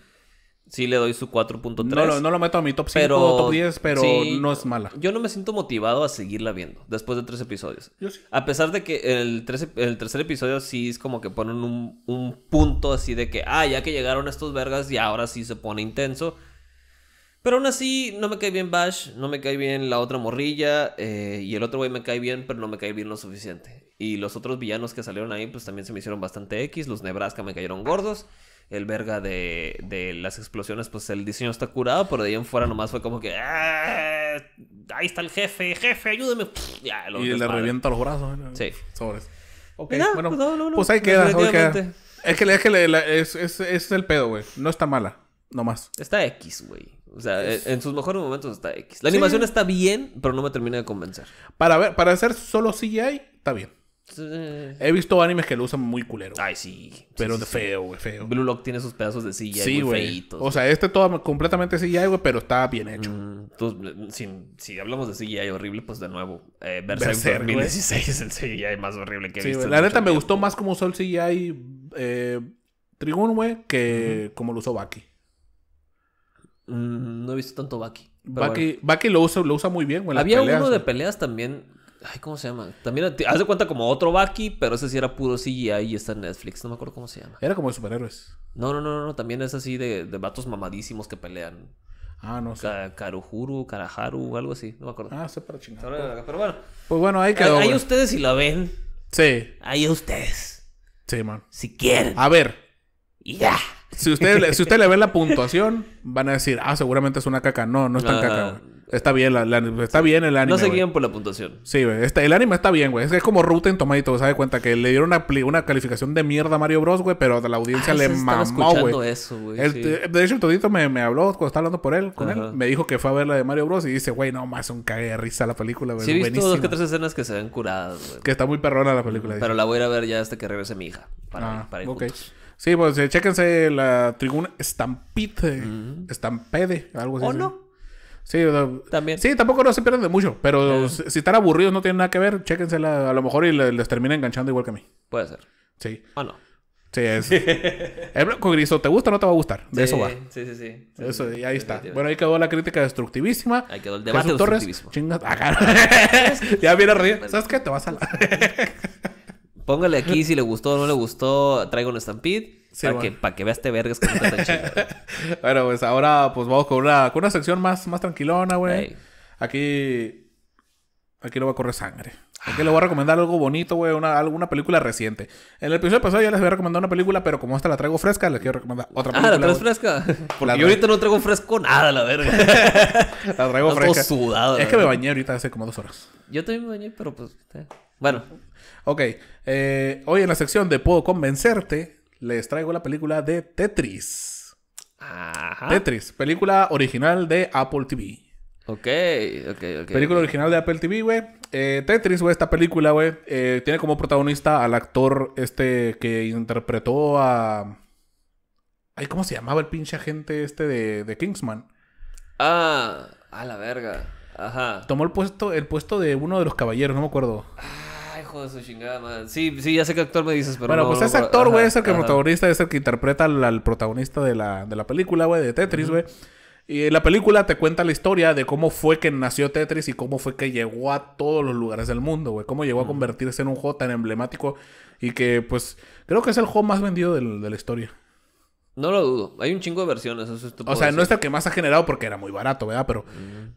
Sí le doy su 4.3. No, no, lo meto a mi top 5 pero, top 10, pero no es mala. Yo no me siento motivado a seguirla viendo después de tres episodios. A pesar de que el, el tercer episodio sí es como que ponen un, un punto así de que, ah, ya que llegaron estos vergas y ahora sí se pone intenso. Pero aún así, no me cae bien Bash, no me cae bien la otra morrilla, eh, y el otro güey me cae bien, pero no me cae bien lo suficiente. Y los otros villanos que salieron ahí, pues también se me hicieron bastante X. Los Nebraska me cayeron gordos. El verga de, las explosiones, pues el diseño está curado, pero de ahí en fuera nomás fue como que. Ah, ahí está el jefe, jefe, ayúdame. y le revienta los brazos. ¿no? Sí. Sobres. bueno, pues, pues ahí queda. Es que, es el pedo, güey. No está mala, nomás. Está X, güey. O sea, en sus mejores momentos está X. La animación está bien, pero no me termina de convencer. Para ver, para hacer solo CGI, está bien. He visto animes que lo usan muy culero. Ay, sí. Pero feo, feo. Blue Lock tiene sus pedazos de CGI sí, güey. Feitos, o sea, este todo completamente CGI, güey, pero está bien hecho. Mm, entonces, si, hablamos de CGI horrible, pues de nuevo, eh, Berserk, 2016 es el CGI más horrible que he visto. La neta me gustó más como usó el CGI eh, Trigun, güey, que como lo usó Baki. Mm, no he visto tanto Baki. Baki, lo, usa, lo usa muy bien, Había uno de peleas también. Ay, ¿cómo se llama? También hace cuenta como otro Baki, pero ese sí era puro CGI y está en Netflix. No me acuerdo cómo se llama. Era como de superhéroes. No, no, no, no. También es así de, de vatos mamadísimos que pelean. Ah, no sé. Karujuru, Karuhuru, Karaharu, algo así. No me acuerdo. Ah, sé para chingar. Pero, bueno. Pues bueno, ahí quedó. Ahí, ustedes si la ven. Sí. Ahí ustedes. Sí, man. Si quieren. A ver. Y ya. Si ustedes si usted le ven la puntuación, van a decir, ah, seguramente es una caca. No, no es tan caca, Está bien, está bien el anime. No se guían por la puntuación. Sí, güey. el anime está bien, güey. Es, es como en tomadito ¿sabes? Cuenta que le dieron una, calificación de mierda a Mario Bros, güey, pero la audiencia le mamó, güey. eso, güey. De hecho, el Todito me, habló cuando estaba hablando por él, con él. Me dijo que fue a ver la de Mario Bros y dice, güey, no más, un cague risa la película, güey. Sí, he dos que tres escenas que se ven curadas, güey. Que está muy perrona la película. Pero la voy a ver ya hasta que regrese mi hija. Para, ah, para ir okay. Sí, pues eh, chequense la tribuna Stampede. estampede, mm. algo así. ¿O no? Sí, Sí, tampoco no se pierden de mucho, pero si están aburridos no tienen nada que ver, la a lo mejor y les, termina enganchando igual que a mí. Puede ser. Sí. O no. Sí, es. el blanco griso, ¿te gusta o no te va a gustar? De eso va. Sí, sí, sí. Eso, y ahí está. Bueno, ahí quedó la crítica destructivísima. Ahí quedó el debate Chingas. Ah, [LAUGHS] ya viene a reír. ¿Sabes qué? Te vas a la. [LAUGHS] Póngale aquí si le gustó o no le gustó, traigo un Stampede. para, que, para que veas te vergas que no está chido. [LAUGHS] bueno, pues ahora pues vamos con una, con una sección más, más tranquilona, güey. Aquí. Aquí no va a correr sangre. Aquí le ah. voy a recomendar algo bonito, güey. Una, alguna película reciente. En el episodio pasado ya les había recomendado una película, pero como esta la traigo fresca, les quiero recomendar otra ah, película. Ah, ¿la traes fresca? [LAUGHS] Porque yo ahorita no traigo fresco nada, la verga. [LAUGHS] la traigo fresca. Sudado, es que me bañé ahorita hace como dos horas. Yo también me bañé, pero pues... Eh. Bueno, Ok, eh, hoy en la sección de Puedo Convencerte, les traigo la película de Tetris. Ajá. Tetris, película original de Apple TV. Ok, ok, ok. Película original de Apple TV, güey. Eh, Tetris, güey, esta película, güey, eh, tiene como protagonista al actor este que interpretó a... Ay, ¿cómo se llamaba el pinche agente este de, Kingsman? Ah, a la verga. Ajá. Tomó el puesto, el puesto de uno de los caballeros, no me acuerdo. Ah, Sí, sí, ya sé qué actor me dices, pero. Bueno, pues ese actor, güey, es el que protagonista, es el que interpreta al, protagonista de la, de la película, güey, de Tetris, güey. Y la película te cuenta la historia de cómo fue que nació Tetris y cómo fue que llegó a todos los lugares del mundo, güey. Cómo llegó a convertirse en un juego tan emblemático y que, pues, creo que es el juego más vendido de la historia. No lo dudo. Hay un chingo de versiones. Eso es o sea, no es el que más ha generado porque era muy barato, ¿verdad? Pero,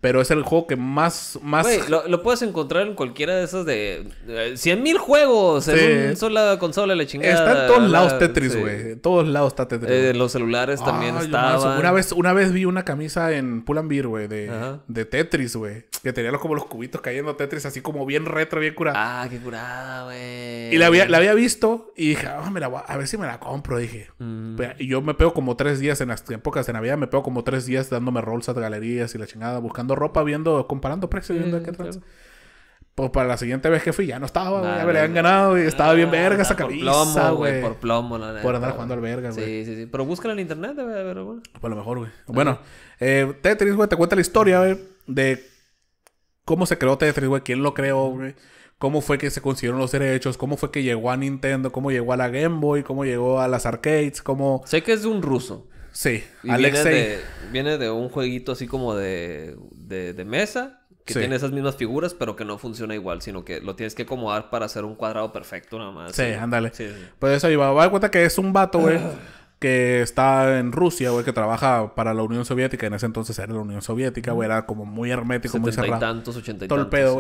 pero es el juego que más. más... lo, puedes encontrar en cualquiera de esas de. ¡Cien mil juegos! En una sola consola, la chingada. Está en todos lados Tetris, güey. En todos lados está Tetris. Eh, en los celulares también Una vez, una vez vi una camisa en Pull&Bear, güey, de, de Tetris, güey. Que tenía como los cubitos cayendo Tetris, así como bien retro, bien curada. Ah, qué curada, güey. Y la había, la había visto y dije, ah, a... ver si me la compro, dije. Mm. Y yo me pego como tres días en las épocas de Navidad, me pego como tres días dándome rolls a galerías y la chingada, buscando ropa, viendo, comparando precios, viendo mm, de qué trans. Pues para la siguiente vez que fui ya no estaba, Ya me le habían ganado y estaba bien ah, verga esa camisa, plomo, güey. Por plomo, la neta. Por andar jugando al verga, güey. Sí, sí, sí. Pero búscala en internet, güey. Pues a lo mejor, güey. Bueno, eh, Tetris, güey, te cuenta la historia, güey, de cómo se creó Tetris, güey. ¿Quién lo creó, güey? cómo fue que se consiguieron los derechos, cómo fue que llegó a Nintendo, cómo llegó a la Game Boy, cómo llegó a las arcades, cómo... Sé que es de un ruso. Sí, y Viene de, un jueguito así como de, de, mesa, que tiene esas mismas figuras, pero que no funciona igual, sino que lo tienes que acomodar para hacer un cuadrado perfecto nada más. Sí, ándale. Sí, Pues eso, iba, va a dar cuenta que es un vato, güey. Ah que está en Rusia, güey, que trabaja para la Unión Soviética. En ese entonces era la Unión Soviética, güey, era como muy hermético, muy cerrado. tantos,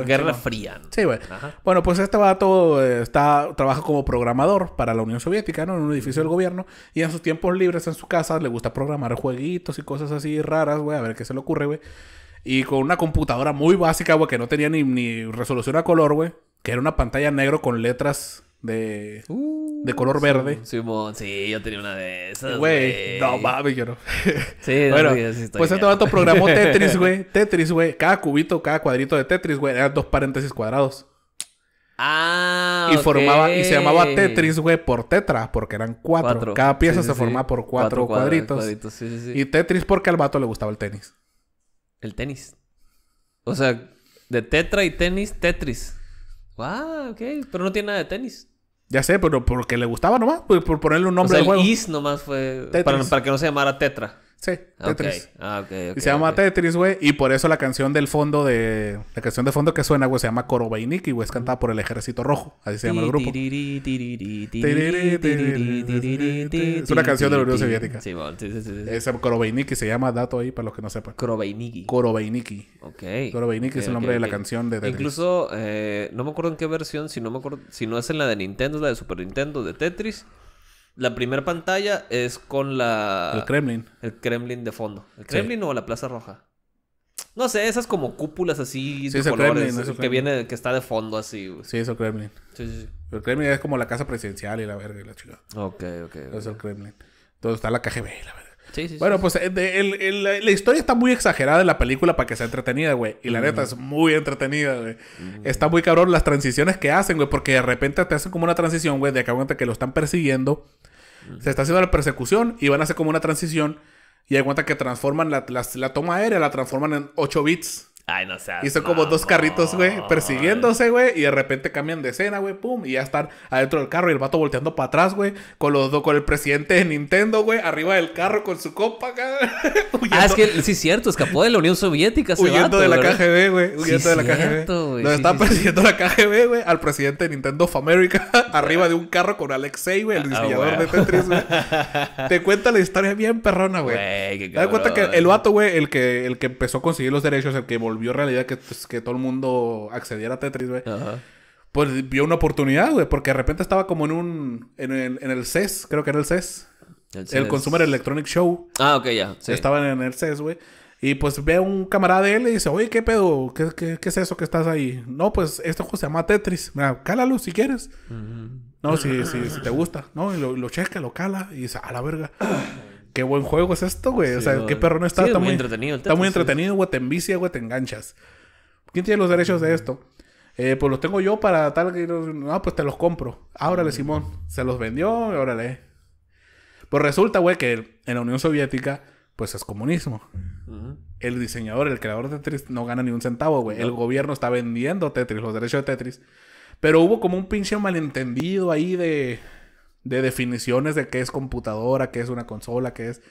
Guerra Fría. Sí, güey. Bueno, pues este vato eh, está, trabaja como programador para la Unión Soviética, ¿no? En un edificio del gobierno. Y en sus tiempos libres, en su casa, le gusta programar jueguitos y cosas así raras, güey, a ver qué se le ocurre, güey. Y con una computadora muy básica, güey, que no tenía ni, ni resolución a color, güey. Que era una pantalla negro con letras de, de uh, color verde. sí, yo tenía una de esas. Güey, no mames, yo no. [LAUGHS] Sí, [LAUGHS] bueno, pues este vato programó [LAUGHS] Tetris, güey. Tetris, güey. Cada cubito, cada cuadrito de Tetris, güey, eran dos paréntesis cuadrados. Ah, y formaba y se llamaba Tetris, güey, por tetra, porque eran cuatro. Cada pieza se formaba por cuatro, cuatro cuadritos. sí. Y Tetris porque al vato le gustaba el tenis. El tenis. O sea, de tetra y tenis, Tetris. Wow, ah, ok. Pero no tiene nada de tenis. Ya sé, pero porque le gustaba nomás, pues, por, ponerle un nombre o el fue. para, que no se llamara Tetra. Sí, Tetris. Ah, okay, okay, y se llama Tetris, güey. Y por eso la canción del fondo de. La canción de fondo que suena, güey, se llama Korobeiniki, güey, es cantada por el Ejército Rojo. Así se llama el grupo. es una canción de la Unión Soviética. Sí, sí, sí, Es se llama, dato ahí para los que no sepan. Korobeiniki. Korobeiniki. Ok. Korobeiniki es el nombre de la canción de Tetris. Incluso, eh, no me acuerdo en qué versión, si no me acuerdo, si no es en la de Nintendo, es la de Super Nintendo, de Tetris. La primera pantalla es con la... El Kremlin. El Kremlin de fondo. ¿El Kremlin o la Plaza Roja? No sé, esas como cúpulas así de colores. el que viene, que está de fondo así, Sí, es el Kremlin. Sí, sí, sí. El Kremlin es como la casa presidencial y la verga y la chica. Ok, ok. okay. Es el Kremlin. Entonces está la KGB, la verdad bueno, pues eh, la historia está muy exagerada en la película para que sea entretenida, güey. Y la neta es muy entretenida, güey. Está muy cabrón las transiciones que hacen, güey, porque de repente te hacen como una transición, güey, de que aguanta que lo están persiguiendo. Se está haciendo la persecución y van a hacer como una transición. Y hay cuenta que transforman la, la toma aérea, la transforman en 8 bits. Ay, no Y son como dos carritos, güey, persiguiéndose, güey. Y de repente cambian de escena, güey, pum. Y ya están adentro del carro y el vato volteando para atrás, güey. Con los dos, con el presidente de Nintendo, güey, arriba del carro con su copa, [LAUGHS] Ah, es que sí es cierto, escapó de la Unión Soviética, Huyendo de la KGB, güey. Huyendo de la KGB. lo está persiguiendo la KGB, güey, al presidente de Nintendo of America, [LAUGHS] arriba de un carro con Alexei, güey, el ah, diseñador de Tetris, güey. [LAUGHS] Te cuenta la historia bien perrona, güey. Te cuenta que el vato, güey, el que, el que empezó a conseguir los derechos, el que volvió volvió realidad que, pues, que todo el mundo accediera a Tetris, güey. pues vio una oportunidad, güey, porque de repente estaba como en un. En el, en el CES, creo que era el CES. El, e Consumer Electronic Show. Ah, ok, ya. Estaban en el CES, güey. Y pues ve a un camarada de él y dice, oye, ¿qué pedo? ¿Qué, es eso que estás ahí? No, pues ...esto se llama Tetris. Mira, cálalo si quieres. No, si, si, te gusta. No, y lo, lo checa, lo cala y dice, a la verga qué buen juego es esto, güey. o sea, qué perrón está. está muy entretenido. Está muy entretenido, güey. Te envicia, güey. Te enganchas. ¿Quién tiene los derechos de esto? Eh, pues los tengo yo para tal que... No, pues te los compro. Ábrale, mm. Simón. Se los vendió, órale. Pues resulta, güey, que en la Unión Soviética, pues es comunismo. El diseñador, el creador de Tetris no gana ni un centavo, güey. El gobierno está vendiendo Tetris, los derechos de Tetris. Pero hubo como un pinche malentendido ahí de de definiciones de qué es computadora, qué es una consola, qué es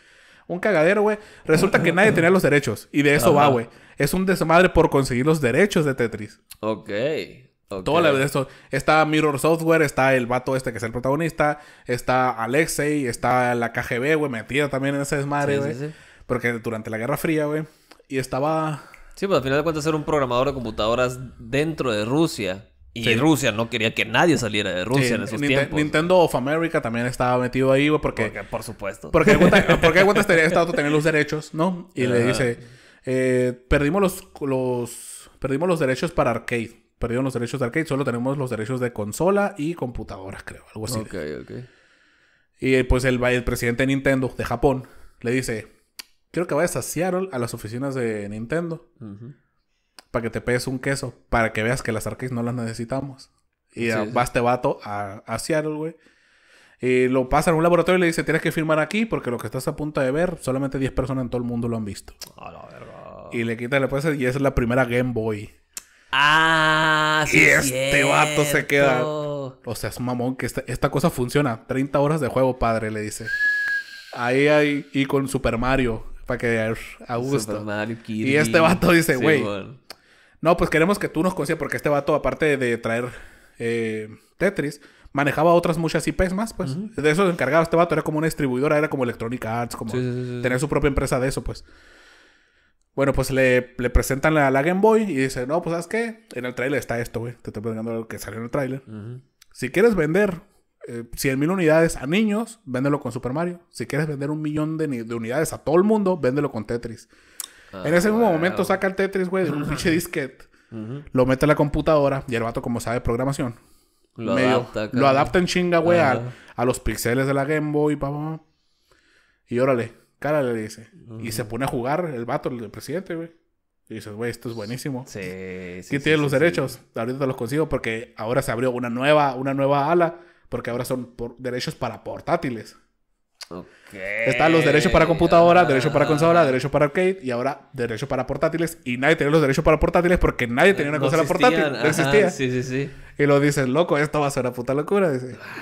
un cagadero, güey. Resulta que nadie tenía los derechos. Y de eso va, güey. Es un desmadre por conseguir los derechos de Tetris. Ok. okay. Toda la de esto. Está Mirror Software, está el vato este que es el protagonista, está Alexei, está la KGB, güey, metida también en ese desmadre, güey. Porque durante la Guerra Fría, güey. Y estaba. Sí, pues al final de cuentas era un programador de computadoras dentro de Rusia y Rusia no quería que nadie saliera de Rusia en esos tiempos. Nintendo of America también estaba metido ahí, porque, porque... Por supuesto. Porque [LAUGHS] porque cuenta tenía Estado tener los derechos, ¿no? Y le dice, eh, perdimos los, los... Perdimos los derechos para arcade. Perdieron los derechos de arcade. Solo tenemos los derechos de consola y computadoras, creo. Algo así. Ok, ok. Y eh, pues el, el presidente de Nintendo de Japón le dice, quiero que vayas a Seattle, a las oficinas de Nintendo. Uh para que te pegues un queso, para que veas que las arcades no las necesitamos. Y va este vato a, a Seattle, güey. Y lo pasa en un laboratorio y le dice, tienes que firmar aquí porque lo que estás a punto de ver, solamente 10 personas en todo el mundo lo han visto. Y le quita la puesta y es la primera Game Boy. Ah, Y este vato se queda. O sea, es un mamón que esta, cosa funciona. 30 horas de juego, padre, le dice. Ahí hay. Y con Super Mario. Para que a gusto. Y este vato dice, güey. No, pues queremos que tú nos consigas, porque este vato, aparte de traer eh, Tetris, manejaba otras muchas IPs más, pues. De eso se encargaba este vato, era como una distribuidora, era como Electronic Arts, como tener su propia empresa de eso, pues. Bueno, pues le, presentan a la Game Boy y dice, no, pues ¿sabes qué? En el tráiler está esto, güey. Te estoy preguntando lo que salió en el tráiler. Si quieres vender eh, mil unidades a niños, véndelo con Super Mario. Si quieres vender un millón de, de, unidades a todo el mundo, véndelo con Tetris en ese mismo ah, momento saca el Tetris, güey, de un pinche disquete. Lo mete a la computadora y el vato, como sabe programación, lo, adapta, en chinga, güey, a, los pixeles de la Game Boy, papá. Y órale, cara le dice. Y se pone a jugar el vato, el presidente, güey. Y dices, güey, esto es buenísimo. Sí, sí. ¿Quién tiene los derechos? Ahorita te los consigo porque ahora se abrió una nueva, una nueva ala. Porque ahora son derechos para portátiles. Okay. Están los derechos para computadora, derechos para consola, ah. derechos para arcade y ahora derechos para portátiles. Y nadie tenía los derechos para portátiles porque nadie tenía una consola portátil. No existía. Sí, sí, sí. Y lo dices, loco, esto va a ser una puta locura.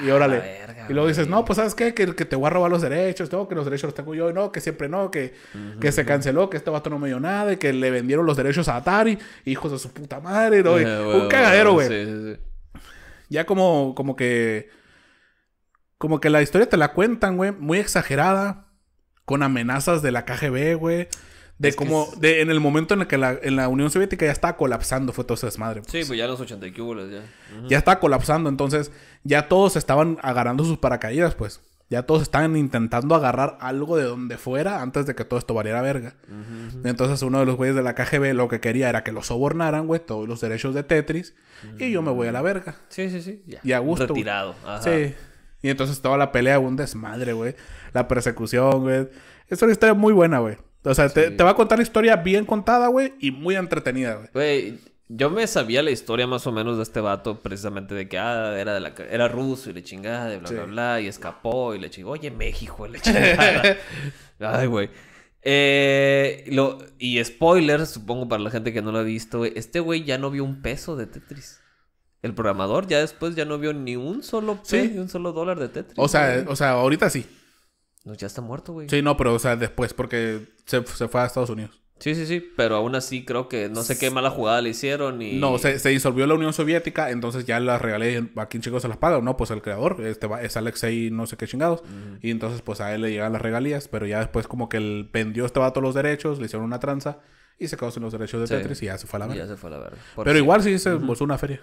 Y ah, órale. y luego dices, no, pues sabes qué, que, que, te voy a robar los derechos, tengo que los derechos los tengo yo, y no, que siempre no, que, que se canceló, que este vato no me dio nada, y que le vendieron los derechos a Atari, hijos de su puta madre, eh, un cagadero, güey. sí, sí, sí. Ya como, como que como que la historia te la cuentan, güey, muy exagerada, con amenazas de la KGB, güey. De como, de, en el momento en el que la, en la Unión Soviética ya estaba colapsando, fue todo ese desmadre. Pues. Sí, pues ya los 80 y ya. Ya estaba colapsando, entonces ya todos estaban agarrando sus paracaídas, pues. Ya todos estaban intentando agarrar algo de donde fuera antes de que todo esto valiera verga. Entonces uno de los güeyes de la KGB lo que quería era que lo sobornaran, güey, todos los derechos de Tetris. Y yo me voy a la verga. Sí, sí, sí. Ya. Y a gusto. Retirado. Ajá. Sí. Y entonces toda la pelea, un desmadre, güey. La persecución, güey. Es una historia muy buena, güey. O sea, te, va a contar la historia bien contada, güey, y muy entretenida, güey. Güey, yo me sabía la historia más o menos de este vato, precisamente de que, ah, era, de la, era ruso y le chingada, de bla, bla, bla, y escapó y le chingó, oye, México, le chingada. [LAUGHS] Ay, güey. Eh, lo, y spoiler, supongo, para la gente que no lo ha visto, güey. Este güey ya no vio un peso de Tetris. El programador ya después ya no vio ni un solo P, ni un solo dólar de Tetris. O sea, o sea, ahorita sí. No, ya está muerto, güey. Sí, no, pero o sea, después porque se, fue a Estados Unidos. Sí, sí, sí, pero aún así creo que no sé qué mala jugada le hicieron y... No, se, se disolvió la Unión Soviética, entonces ya las regalé a quién chicos se las paga, ¿no? Pues el creador, este va, es Alexei no sé qué chingados, y entonces pues a él le llegan las regalías, pero ya después como que él vendió este vato los derechos, le hicieron una tranza, y se quedó sin los derechos de Tetris y ya se fue a la verga. Ya se fue a la verga. pero igual sí se uh una feria.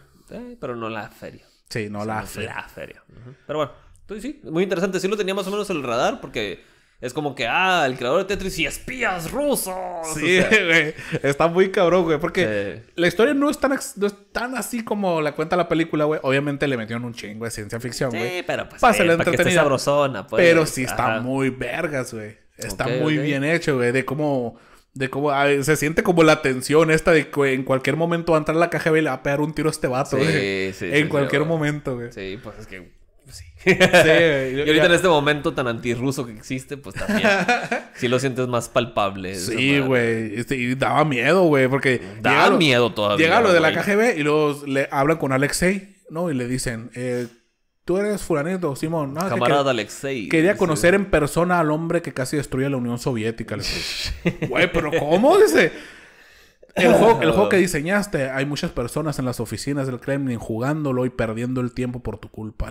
pero no la feria. Sí, no, la, feria. la feria. Pero bueno, sí, muy interesante. Sí lo tenía más o menos el radar porque es como que, ah, el creador de Tetris y espías rusos. Sí, [LAUGHS] güey. Está muy cabrón, güey. Porque la historia no es, tan, no es tan así como la cuenta la película, güey. Obviamente le metieron un chingo de ciencia ficción, güey. Sí, pero pues. Pásale eh, para que esté sabrosona, pues. Pero sí está muy vergas, güey. Está muy bien hecho, güey. De cómo de cómo ah, se siente como la tensión esta de que en cualquier momento va a entrar la KGB y le va a pegar un tiro a este vato, sí, güey. Sí, en cualquier momento, güey. Sí, pues es que pues Sí. [LAUGHS] y ahorita en este momento tan antirruso que existe, pues también. [LAUGHS] si lo sientes más palpable. Sí, güey. Este, y daba miedo, güey. Porque. Daba miedo todavía. Llega lo de la KGB y luego le hablan con Alexei, ¿no? Y le dicen, eh, tú eres fulanito, Simón. Camarada Alexei. Quería conocer en persona al hombre que casi destruye la Unión Soviética. Güey, pero ¿cómo? Dice. El juego, que diseñaste, hay muchas personas en las oficinas del Kremlin jugándolo y perdiendo el tiempo por tu culpa.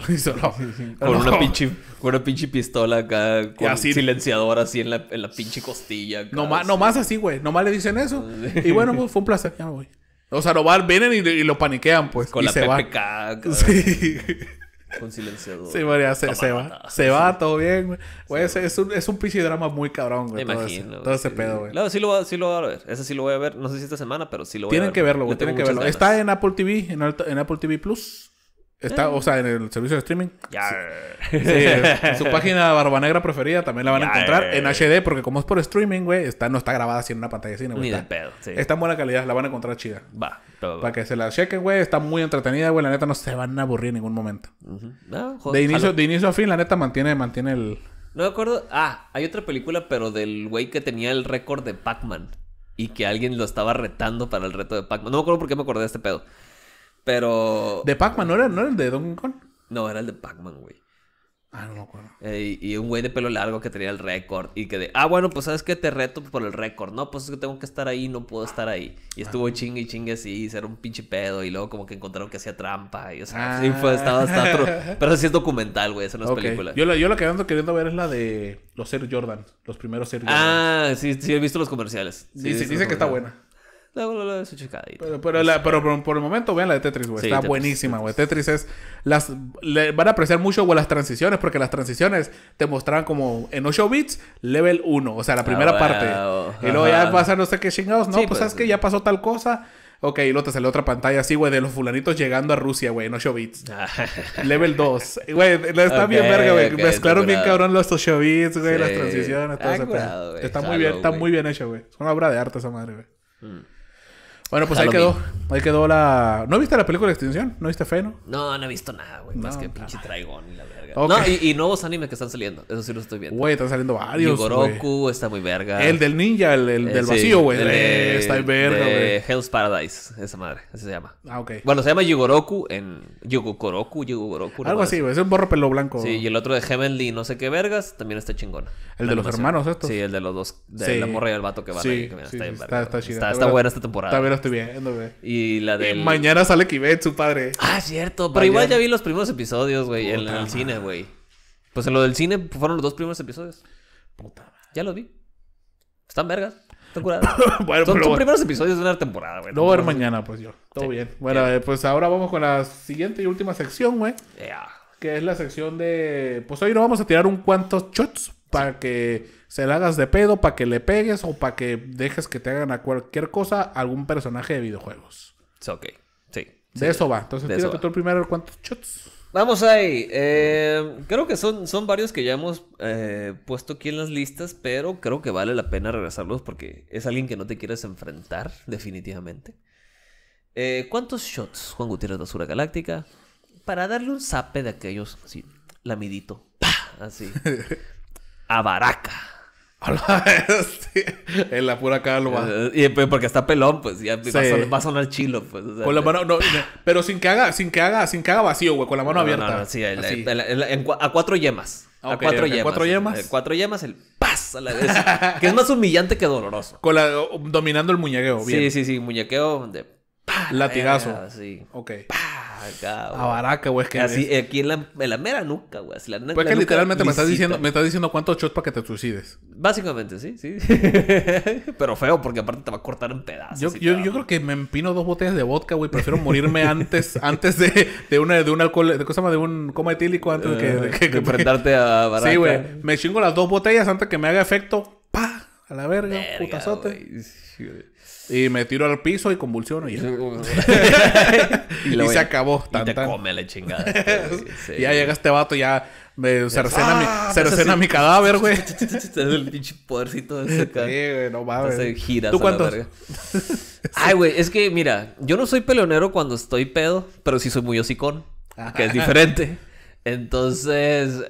Con, una pinche, pistola acá, con silenciador así en la, pinche costilla. No nomás, así. así, güey. Nomás le dicen eso. [LAUGHS] Y bueno, pues, fue un placer. Ya voy. O sea, no van, vienen y, lo paniquean, pues. Con la se Sí con silenciador. Sí, María, se, se va. Se va, [LAUGHS] todo bien, güey. es, un, es un drama muy cabrón, güey. todo imagino. todo ese pedo, güey. Claro, sí lo, voy, sí lo voy a ver. Ese sí lo voy a ver. No sé si esta semana, pero sí lo voy a ver. Tienen que verlo, güey. Tienen que verlo. Está en Apple TV, en, en Apple TV Plus. Está, o sea, en el servicio de streaming. su [LAUGHS] página barbanegra preferida también la van a encontrar en HD, porque como es por streaming, güey, está, no está grabada así en una pantalla de cine, güey. pedo, Está en buena calidad, la van a encontrar chida. Va, todo Para que se la chequen, güey. Está muy entretenida, güey. La neta no se van a aburrir en ningún momento. Ah, de, inicio, a fin, la neta mantiene, mantiene el. No me acuerdo. Ah, hay otra película, pero del güey que tenía el récord de Pac-Man. Y que alguien lo estaba retando para el reto de Pac-Man. No me acuerdo por qué me acordé de este pedo. Pero. ¿De Pac-Man? ¿No era, el de Donkey Kong? No, era el de Pac-Man, güey. Ah, no lo acuerdo. Eh, y, un güey de pelo largo que tenía el récord. Y que de, ah, bueno, pues sabes que te reto por el récord. No, pues es que tengo que estar ahí, no puedo estar ahí. Y estuvo ah. chingue y chingue así, y ser un pinche pedo. Y luego como que encontraron que hacía trampa. Y o sea, ah. sí estaba hasta [LAUGHS] Pero sí es documental, güey, eso no es película. Yo la, que ando queriendo ver es la de los Air Jordan, los primeros Air Jordan. Ah, sí, sí, he visto los comerciales. sí, sí dice que está buena. Pero, por, el momento, vean la de Tetris, güey. Está buenísima, güey. Tetris. es. Las, van a apreciar mucho, güey, las transiciones, porque las transiciones te mostraban como en 8 bits, level 1, o sea, la ah, primera parte. Y luego ya pasa no sé qué chingados. No, pues, pues sabes que ya pasó tal cosa. Ok, y luego te sale otra pantalla así, güey, de los fulanitos llegando a Rusia, güey, en 8 bits. Ah. Level 2. Güey, está bien verga, güey. Mezclaron bien cabrón los 8 bits, güey, las transiciones, todo ah, Está, muy bien, está muy bien hecho, güey. Es una obra de arte esa madre, güey. Hmm. Bueno, pues ahí quedó. Ahí quedó la. ¿No viste la película de extinción? ¿No viste Feno? No, no he visto nada, güey. más que pinche traigón, la verdad. No, y, nuevos animes que están saliendo. Eso sí los estoy viendo. Güey, están saliendo varios. yugoroku está muy verga. El del ninja, el, eh, del vacío, güey. Eh, está en verga, güey. Hell's Paradise, esa madre. Así se llama. Ah, ok. Bueno, se llama yugoroku en. Yogokoroku, yugoroku Algo así, güey. Es un borro pelo blanco. Sí, y el otro de Heavenly, no sé qué vergas, también está chingón. El de los hermanos, estos. Sí, el de los dos. De la morra y el vato que van ahí. está, bien verga. Está, está, buena esta temporada. Está lo estoy viendo, güey. Y la de. Mañana sale Kibet, su padre. Ah, cierto. Pero igual ya vi los primeros episodios, güey, en el cine. Pues en lo del cine fueron los dos primeros episodios. Ya lo vi. Están vergas. Están curadas. [LAUGHS] son, los primeros episodios de una temporada, güey. Lo ver mañana, pues yo. Todo bien. Bueno, eh, pues ahora vamos con la siguiente y última sección, güey. Que es la sección de. Pues hoy no vamos a tirar un cuantos shots para que se le hagas de pedo, para que le pegues o para que dejes que te hagan a cualquier cosa algún personaje de videojuegos. ok. Sí. De eso va. Entonces, tírate tú primero cuántos shots. Vamos ahí. Eh, creo que son, son varios que ya hemos eh, puesto aquí en las listas, pero creo que vale la pena regresarlos porque es alguien que no te quieres enfrentar, definitivamente. Eh, ¿Cuántos shots, Juan Gutiérrez de Basura Galáctica? Para darle un zape de aquellos, así, lamidito. Así. [LAUGHS] A baraca. [LAUGHS] Este, en la pura calma. y eh, porque está pelón, pues ya va, a sonar, chilo, pues, con la mano, pero sin que haga, sin que haga, sin que haga vacío, güey, con la mano abierta. a cuatro yemas. a cuatro yemas. Cuatro yemas. cuatro yemas, el paz a la vez. que es [LAUGHS] más humillante que doloroso. Con dominando el muñequeo, bien. Sí, sí, sí, muñequeo de Latigazo. así. Ok. A baraca, güey. así, aquí en la, mera nuca, güey. Así, pues que literalmente me estás, diciendo, me estás diciendo cuántos shots para que te suicides. Básicamente, sí, sí. [LAUGHS] Pero feo, porque aparte te va a cortar en pedazos. Yo, creo que me empino dos botellas de vodka, güey. Prefiero morirme antes, [LAUGHS] antes de, una, de un alcohol, de, cosa más, de un coma etílico antes de que, eh, enfrentarte a baraca. Sí, güey. Me chingo las dos botellas antes que me haga efecto. ¡Pah! A la verga, putazote. Y me tiro al piso y convulsiono y [LAUGHS] [LAUGHS] y, se acabó. y te come la chingada. Y [LAUGHS] Ya llega este vato y ya... Me cercena, mi, ah, pues mi cadáver, güey. el pinche podercito de acá. Sí, güey, no mames. giras ¿Tú cuántos? Ay, güey, es que mira, yo no soy peleonero cuando estoy pedo, pero sí soy muy hocicón, que es ah. diferente. Entonces,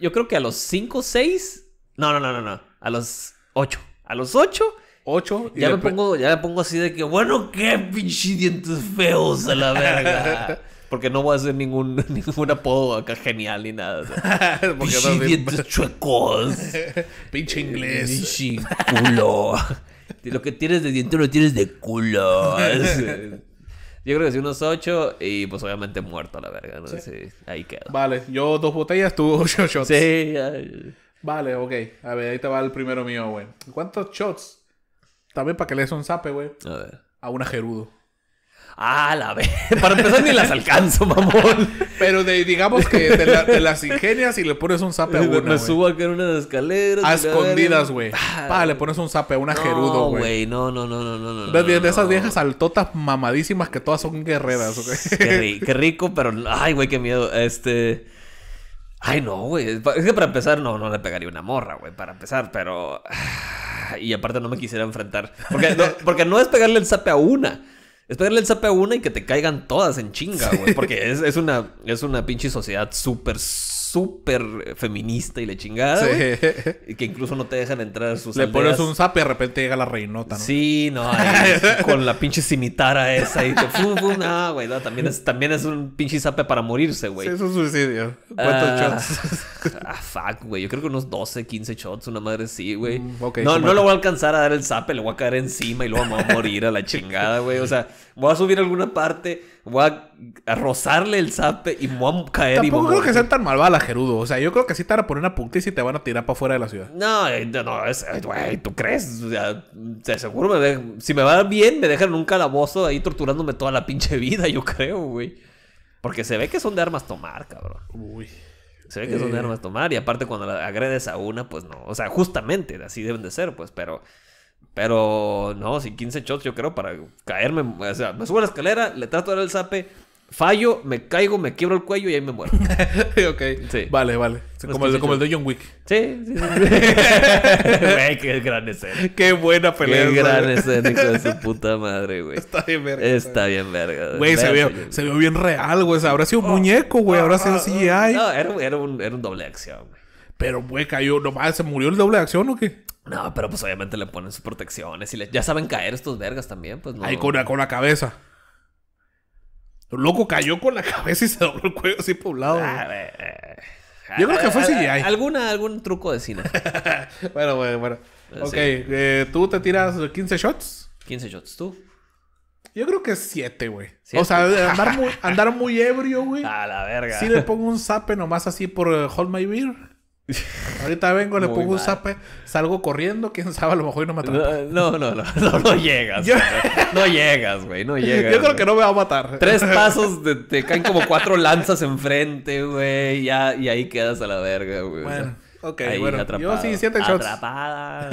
yo creo que a los 5, 6, no, no, no, no, no, a los 8. A los 8 8. Ya, me pongo, ya me pongo así de que, bueno, qué pinche dientes feos a la verga. [LAUGHS] Porque no voy a hacer ningún, [LAUGHS] apodo acá genial ni nada. [LAUGHS] pinche dientes chuecos. pinche inglés. Pinche culo. lo que tienes de diente lo tienes de culo. Yo creo que sí, unos ocho y pues obviamente muerto a la verga, ahí quedo Vale, yo dos botellas, tú ocho shots. Sí. Vale, ok. A ver, ahí te va el primero mío, güey. ¿Cuántos shots también para que le des un zape, güey. A ver. A una Gerudo. Ah, la ver. [LAUGHS] Para empezar, ni las alcanzo, mamón. Pero de, digamos que te, las ingenias y le pones un zape a una. Me subo acá en de escaleras. A escondidas, güey. Ah, le pones un zape a una gerudo, güey. No, no, no, no, no. De, de, esas viejas altotas mamadísimas que todas son guerreras, güey. qué rico, pero. Ay, güey, qué miedo. Este. Ay, no, güey. Es que para empezar, no, no le pegaría una morra, güey. Para empezar, pero. [SIGHS] Y aparte no me quisiera enfrentar. [LAUGHS] Porque no, es pegarle el zape a una. Es pegarle el sape a una y que te caigan todas en chinga, güey. Porque es, una, es una pinche sociedad súper, súper feminista y la chingada. Sí. [LAUGHS] que incluso no te dejan entrar a sus Le pones un zape y de repente llega la reinota, ¿no? Sí, no, [LAUGHS] con la pinche cimitara esa y te no, güey, no, también es, también es un pinche zape para morirse, güey. es un suicidio. Ah, ¿Cuántos shots? [LAUGHS] ah, fuck, güey. Yo creo que unos 12, 15 shots, una madre mm, sí, güey. no, no lo voy a alcanzar a dar el zape, le voy a caer encima y luego me voy a morir a la chingada, güey. O sea, voy a subir a alguna parte voy a rozarle el zape y me voy a caer voy a... Tampoco creo que sean tan malvadas, Gerudo. O sea, yo creo que así te van a poner una puntita y te van a tirar para fuera de la ciudad. No, eh, no, eh, güey, ¿tú crees? O sea, seguro si me va bien, me dejan en un calabozo ahí torturándome toda la pinche vida, yo creo, güey. Porque se ve que son de armas tomar, cabrón. Uy. Se ve que son de eh. armas tomar y aparte cuando agredes a una, pues no. O sea, justamente así deben de ser, pues, pero... Pero no, sin 15 shots yo creo para caerme. O sea, me subo a la escalera, le trato de dar el zape, fallo, me caigo, me quiebro el cuello y ahí me muero. [LAUGHS] ok. Sí. Vale, vale. Como, el, como el, de John Wick. Sí, sí, sí. [LAUGHS] güey, qué gran escena. Qué buena pelea. Qué gran escena, hijo de su [LAUGHS] puta madre, güey. Está bien verga. Está bien verga. Güey, se vio, se vio bien real, güey. O sea, habrá sido un muñeco, güey. Habrá sido CGI. No, era, era, un, era un doble acción, güey. Pero, güey, cayó. ¿Nomás ¿Se murió el doble de acción o qué? No, pero pues obviamente le ponen sus protecciones y ya saben caer estos vergas también, pues no. Ahí con, con la cabeza. loco cayó con la [LAUGHS] cabeza y se dobló el cuello así poblado. un lado ah, Yo creo que fue ah, CGI. Alguna, algún truco de cine. [LAUGHS] bueno, güey, bueno. Ok, eh, ¿tú te tiras 15 shots? 15 shots, ¿tú? Yo creo que 7, güey. O sea, andar [LAUGHS] muy, andar muy ebrio, güey. A la verga. Sí le pongo un zape nomás así por eh, Hold My Beer. [LAUGHS] Ahorita vengo, le pongo un zape, salgo corriendo, quién sabe, a lo mejor y no me atrapa. No, no, no, [LAUGHS] no, llegas. No llegas, güey, no [LAUGHS] llegas. Yo creo que no me va a matar. Tres pasos, te caen como cuatro lanzas enfrente, güey, y ahí quedas a la verga, güey. Bueno. Ok, bueno, yo sí, siete shots. Atrapada.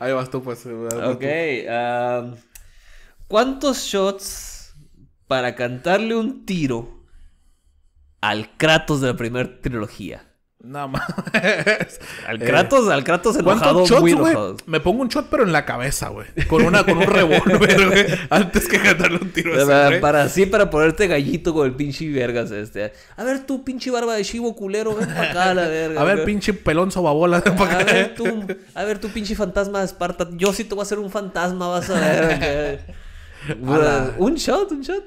ahí vas tú, pues. ok. ¿Cuántos shots para cantarle un tiro al Kratos de la primera trilogía? Nada más. Al eh, Kratos, al Kratos enojado, shots, muy Me pongo un shot, pero en la cabeza, güey. Con una, con un revólver, güey. Antes que cantarle un tiro así, para, para sí, para ponerte gallito con el pinche vergas este. A ver, tú, pinche barba de chivo culero, ven para acá, la verga. A ver, pinche pelón babola ven para acá. A ver, tú, a ver, tú, pinche fantasma de Esparta. Yo sí te voy a hacer un fantasma, vas a ver. [LAUGHS] Un shot, un shot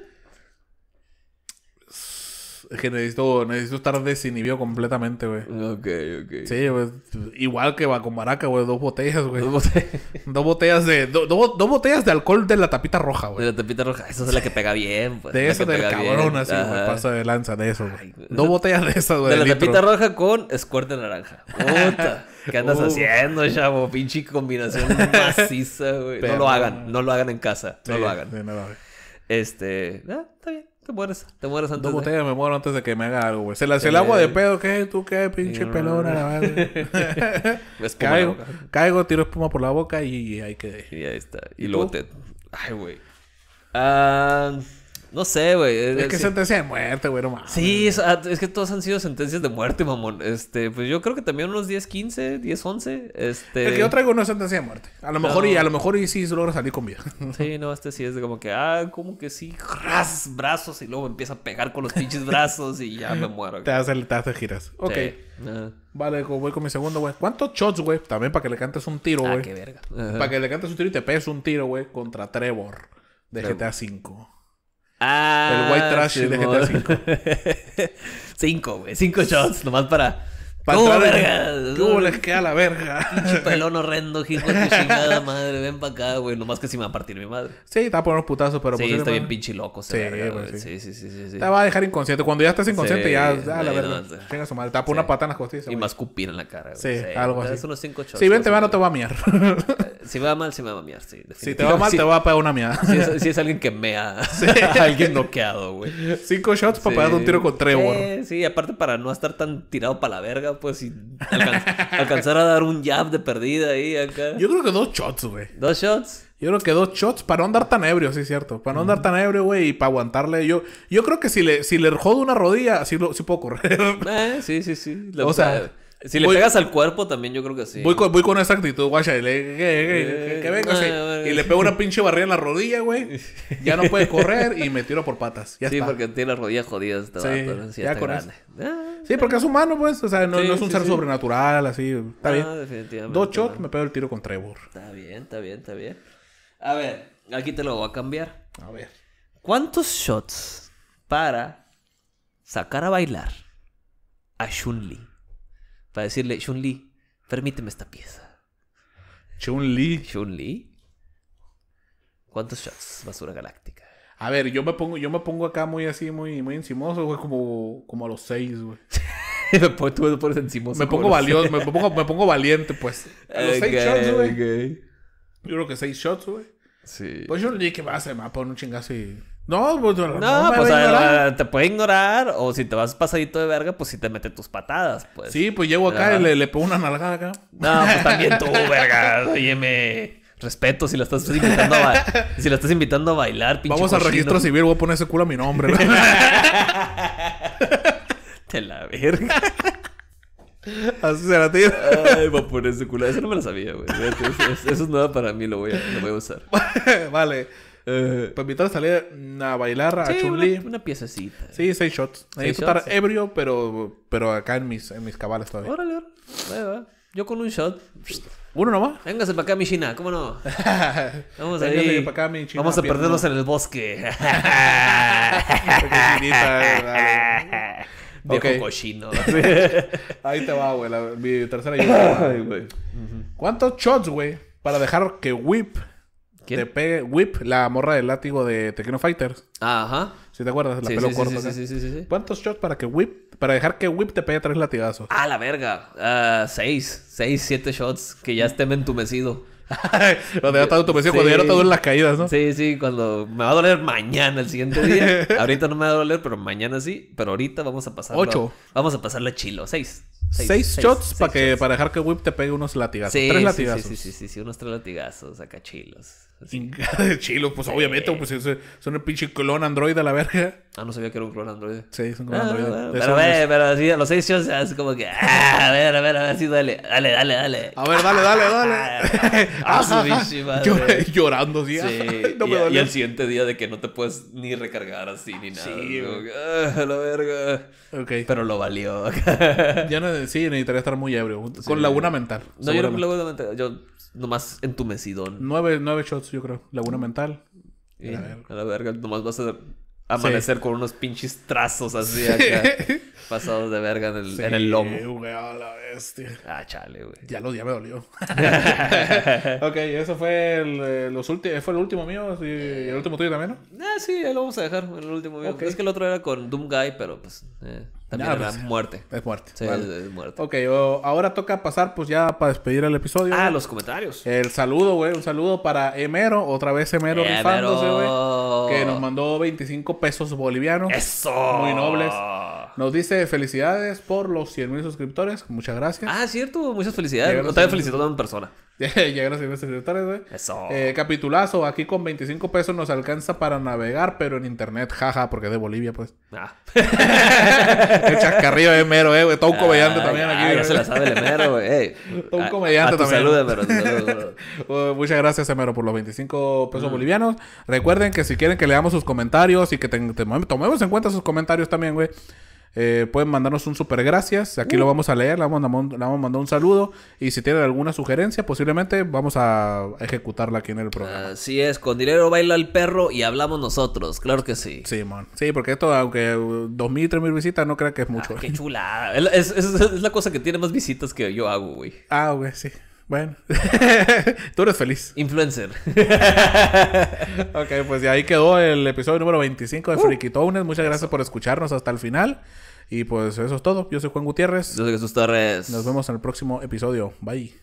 que necesito, necesito estar desinhibido completamente, güey. Ok, ok. Sí, güey. Igual que va con maraca, güey. Dos botellas, güey. Dos [LAUGHS] botellas. de... dos botellas de alcohol de la tapita roja, güey. De la tapita roja. Esa es la que pega bien, güey. Pues. De eso del cabrón, así, güey. Pasa de lanza de eso, güey. Dos botellas de esas, güey. De la tapita roja con escuerte naranja. Puta. ¿Qué andas [LAUGHS] haciendo, chavo? Pinche combinación [LAUGHS] maciza, güey. No lo hagan. No lo hagan en casa. no lo hagan. De no Este... Ah, está bien. Te mueres, te mueres antes. todo. de... me muero antes de que me haga algo, güey. Se la, el agua de eh, pedo, ¿qué? ¿Tú qué, pinche pelona? [LAUGHS] caigo, caigo, tiro espuma por la boca y, ahí quedé. Y ahí está. Y, lo luego te. Ay, güey. Ah. No sé, güey. Es, que sentencia de muerte, güey, no mames. Sí, ah, es, que todas han sido sentencias de muerte, mamón. Este, pues yo creo que también unos 10, 15, 10, 11. Este. El que yo traigo no sentencia de muerte. A lo mejor y a lo mejor y sí logra salir con vida. [LAUGHS] Sí, no, este sí es de como que, ah, como que sí, ras, brazos y luego empieza a pegar con los pinches brazos y ya me muero. Te hace, giras. Ok. Vale, voy con mi segundo, güey. ¿Cuántos shots, güey? También para que le cantes un tiro, ah, güey. Ah, qué verga. Para que le cantes un tiro y te pegues un tiro, güey, contra Trevor de GTA V. Ah, el white ah, trash sí, de GTA V. cinco, güey. Cinco shots, nomás para para ¿Cómo verga? tú les queda la verga? [LAUGHS] Pinche pelón horrendo, hijo de chingada madre. Ven para acá, güey. Nomás que si me va a partir mi madre. Sí, te va a poner unos putazos, pero... Sí, pues, está bien pinche loco sí, pues, güey. Sí. sí. Sí, sí, Te va a dejar inconsciente. Cuando ya estás inconsciente, sí, ya... la verga. No, su madre. Te va a poner una patada en las costillas, Y más cupir en la cara, güey. Sí, algo así. unos cinco shots Si bien te va, no te va a miar. Eh, si me va mal, se me va a miar, sí. [LAUGHS] Si te va mal, te va a pegar una miada. Si es alguien que mea. [LAUGHS] Alguien noqueado, güey. Cinco shots para pegar un tiro con Trevor. Sí, aparte para no estar tan tirado para la verga pues, y [LAUGHS] alcanzar a dar un jab de perdida ahí acá. Yo creo que dos shots, güey. ¿Dos shots? Yo creo que dos shots para no andar tan ebrio, sí, cierto. Para no andar tan ebrio, güey, y para aguantarle. Yo, yo creo que si le, si le jodo una rodilla, así lo, puedo correr. Eh, sí, sí, sí. o sea si le pegas al cuerpo, también yo creo que sí. Voy con, esa actitud, guacha. Y le, que, eh, eh, Y le pego una pinche barrera en la rodilla, güey. [LAUGHS] Ya no puede correr y me tiro por patas. sí, porque tiene las rodillas jodidas. sí, porque es humano, pues. O sea, no, es un ser sobrenatural, así. Está ah, bien. Dos shots, me pego el tiro con Trevor. Está bien, está bien, está bien. A ver, aquí te lo voy a cambiar. A ver. ¿Cuántos shots para sacar a bailar a Chun-Li? para decirle, Chun-Li, permíteme esta pieza. Chun-Li. Chun-Li. ¿Cuántos shots? Basura galáctica. A ver, yo me pongo, yo me pongo acá muy así, muy, muy encimoso, güey, como, como a los seis, güey. [LAUGHS] Tú me pones encimoso. Me pongo valioso, me pongo, me pongo valiente, pues. A los seis shots, güey. Yo creo que seis shots, güey. Sí. Pues yo li ¿Qué que va, hacer? me va a poner un chingazo y no, pues no, no pues a a te puede ignorar o si te vas pasadito de verga, pues si te mete tus patadas, pues. Sí, pues llego acá y le, le pongo una nalgada acá. No, pues también tú, [LAUGHS] verga. Óyeme, respeto si la estás invitando a si la estás invitando a bailar, pinche Vamos al registro civil, voy a poner ese culo a mi nombre. te [LAUGHS] la verga. Así será, tío. Ay, a poner ese culo. Eso no me lo sabía, güey. Eso, es nada para mí, lo voy a, lo voy a usar. [LAUGHS] vale. Eh, para invitar a salir a bailar a sí, Una, una, piececita. Sí, seis shots. ahí que estar ebrio, pero, pero acá en mis, en mis cabales todavía. Órale, Yo con un shot. ¿Uno nomás? Véngase para acá, mi China, ¿cómo no? [LAUGHS] Vamos a ir. Acá, mi China, Vamos a perdernos en el bosque. chinita, [LAUGHS] [LAUGHS] Viejo cochino. Ahí te va, güey. Mi tercera ayuda. ¿Cuántos shots, güey, para dejar que Whip te pegue Whip, la morra del látigo de Tekken Fighters. Ajá. Si ¿Sí te acuerdas, la sí, pelo sí, Sí, sí, ¿Cuántos shots para que Whip, para dejar que Whip te pegue tres latigazos? Ah, la verga. Ah, seis, seis, siete shots que ya esté entumecido. Cuando [LAUGHS] ya está entumecido, cuando ya no te duelen las caídas, ¿no? Sí, sí, cuando me va a doler mañana, el siguiente día. [LAUGHS] ahorita no me va a doler, pero mañana sí. Pero ahorita vamos a pasar. Ocho. Vamos a pasarle chilo. Seis. Seis, shots para que para dejar que Whip te pegue unos latigazos. Sí, tres latigazos. Sí, sí, sí, sí, sí, unos tres latigazos acá chilos chilo, [LAUGHS] pues obviamente, pues son el pinche clon android a la verga. Ah, no sabía que era un clon android. Sí, es un clon ah, android. pero, pero así a los seis Se es como que, ah, a ver, a ver, a ver, sí, dale, dale, dale, dale. A ver, dale, dale, ah, dale. su [LAUGHS] [LAUGHS] llorando, sí. sí. y, el siguiente día de que no te puedes ni recargar así ni nada. Sí, la verga. Okay. Pero lo valió. ya no, sí, necesitaría estar muy ebrio. Con laguna mental. No, yo con laguna mental. Yo nomás entumecidón. Nueve, nueve shots yo creo. Laguna mental. a, la verga, nomás vas a amanecer con unos pinches trazos así acá. pasados de verga en el, lomo. la bestia. Ah, chale, güey. Ya los ya me dolió. [LAUGHS] ok, eso fue el, eh, los últimos. Eh, fue el último mío. ¿Y el último tuyo también, no? Ah, sí, ahí lo vamos a dejar. El último mío. Es que el otro era con Doom Guy, pero pues. Eh. También ah, pues, muerte. Es muerte. es, muerte. Ok, ahora toca pasar, pues ya para despedir el episodio. Ah, los comentarios. El saludo, güey. Un saludo para Emero. Otra vez Emero, rifándose, güey. Que nos mandó 25 pesos bolivianos. ¡Eso! Muy nobles. Nos dice felicidades por los 100 mil suscriptores. Muchas gracias. Ah, cierto. Muchas felicidades. No te a en persona. Ya [LAUGHS] los servicios güey. Eso. Eh, capitulazo, aquí con 25 pesos nos alcanza para navegar, pero en internet, jaja, porque de Bolivia, pues. Ah. [LAUGHS] el chascarrillo de mero, eh, güey. Todo un comediante también aquí. Ya se la sabe el mero, güey. [LAUGHS] Todo un comediante también. Saludos, pero muchas gracias, Emero, por los 25 pesos mm. bolivianos. Recuerden que si quieren que leamos sus comentarios y que tomemos en cuenta sus comentarios también, güey. Eh, pueden mandarnos un super gracias. Aquí uh. lo vamos a leer, le vamos, le a mandar un saludo. Y si tienen alguna sugerencia, pues Simplemente vamos a ejecutarla aquí en el programa. Así es, con dinero baila el perro y hablamos nosotros, claro que sí. Sí, Sí, porque esto, aunque 2.000, 3.000 visitas, no creo que es mucho. Ah, qué ¿eh? chula. Es, la cosa que tiene más visitas que yo hago, güey. Ah, güey, sí. Bueno, [LAUGHS] tú eres feliz. Influencer. [LAUGHS] ok, pues ahí quedó el episodio número 25 de uh, Muchas gracias por escucharnos hasta el final. Y pues eso es todo. Yo soy Juan Gutiérrez. Yo soy Jesús Torres. Nos vemos en el próximo episodio. Bye.